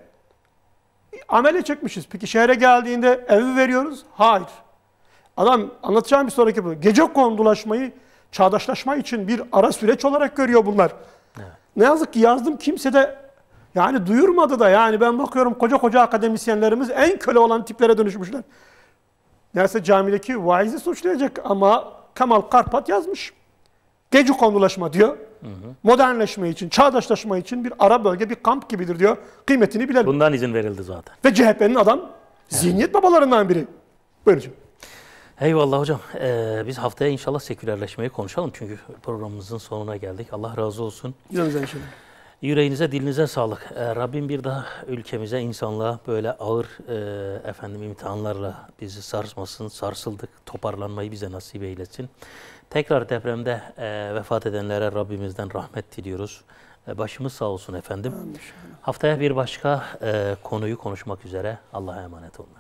Amele çekmişiz. Peki şehre geldiğinde evi veriyoruz? Hayır. Adam anlatacağım bir sonraki bu. Gece kondulaşmayı Çağdaşlaşma için bir ara süreç olarak görüyor bunlar. Evet. Ne yazık ki yazdım kimse de yani duyurmadı da yani ben bakıyorum koca koca akademisyenlerimiz en köle olan tiplere dönüşmüşler. Neyse camideki vaizi suçlayacak ama Kemal Karpat yazmış. Gece konulaşma diyor. Hı hı. Modernleşme için, çağdaşlaşma için bir ara bölge, bir kamp gibidir diyor. Kıymetini bilelim. Bundan izin verildi zaten. Ve CHP'nin adam zihniyet babalarından biri. Buyurun. Eyvallah hocam. Ee, biz haftaya inşallah sekülerleşmeyi konuşalım. Çünkü programımızın sonuna geldik. Allah razı olsun. Gidiyoruz inşallah. Yüreğinize, dilinize sağlık. Ee, Rabbim bir daha ülkemize, insanlığa böyle ağır e, efendim imtihanlarla bizi sarsmasın, sarsıldık, toparlanmayı bize nasip eylesin. Tekrar depremde e, vefat edenlere Rabbimizden rahmet diliyoruz. E, başımız sağ olsun efendim. Haftaya bir başka e, konuyu konuşmak üzere. Allah'a emanet olun.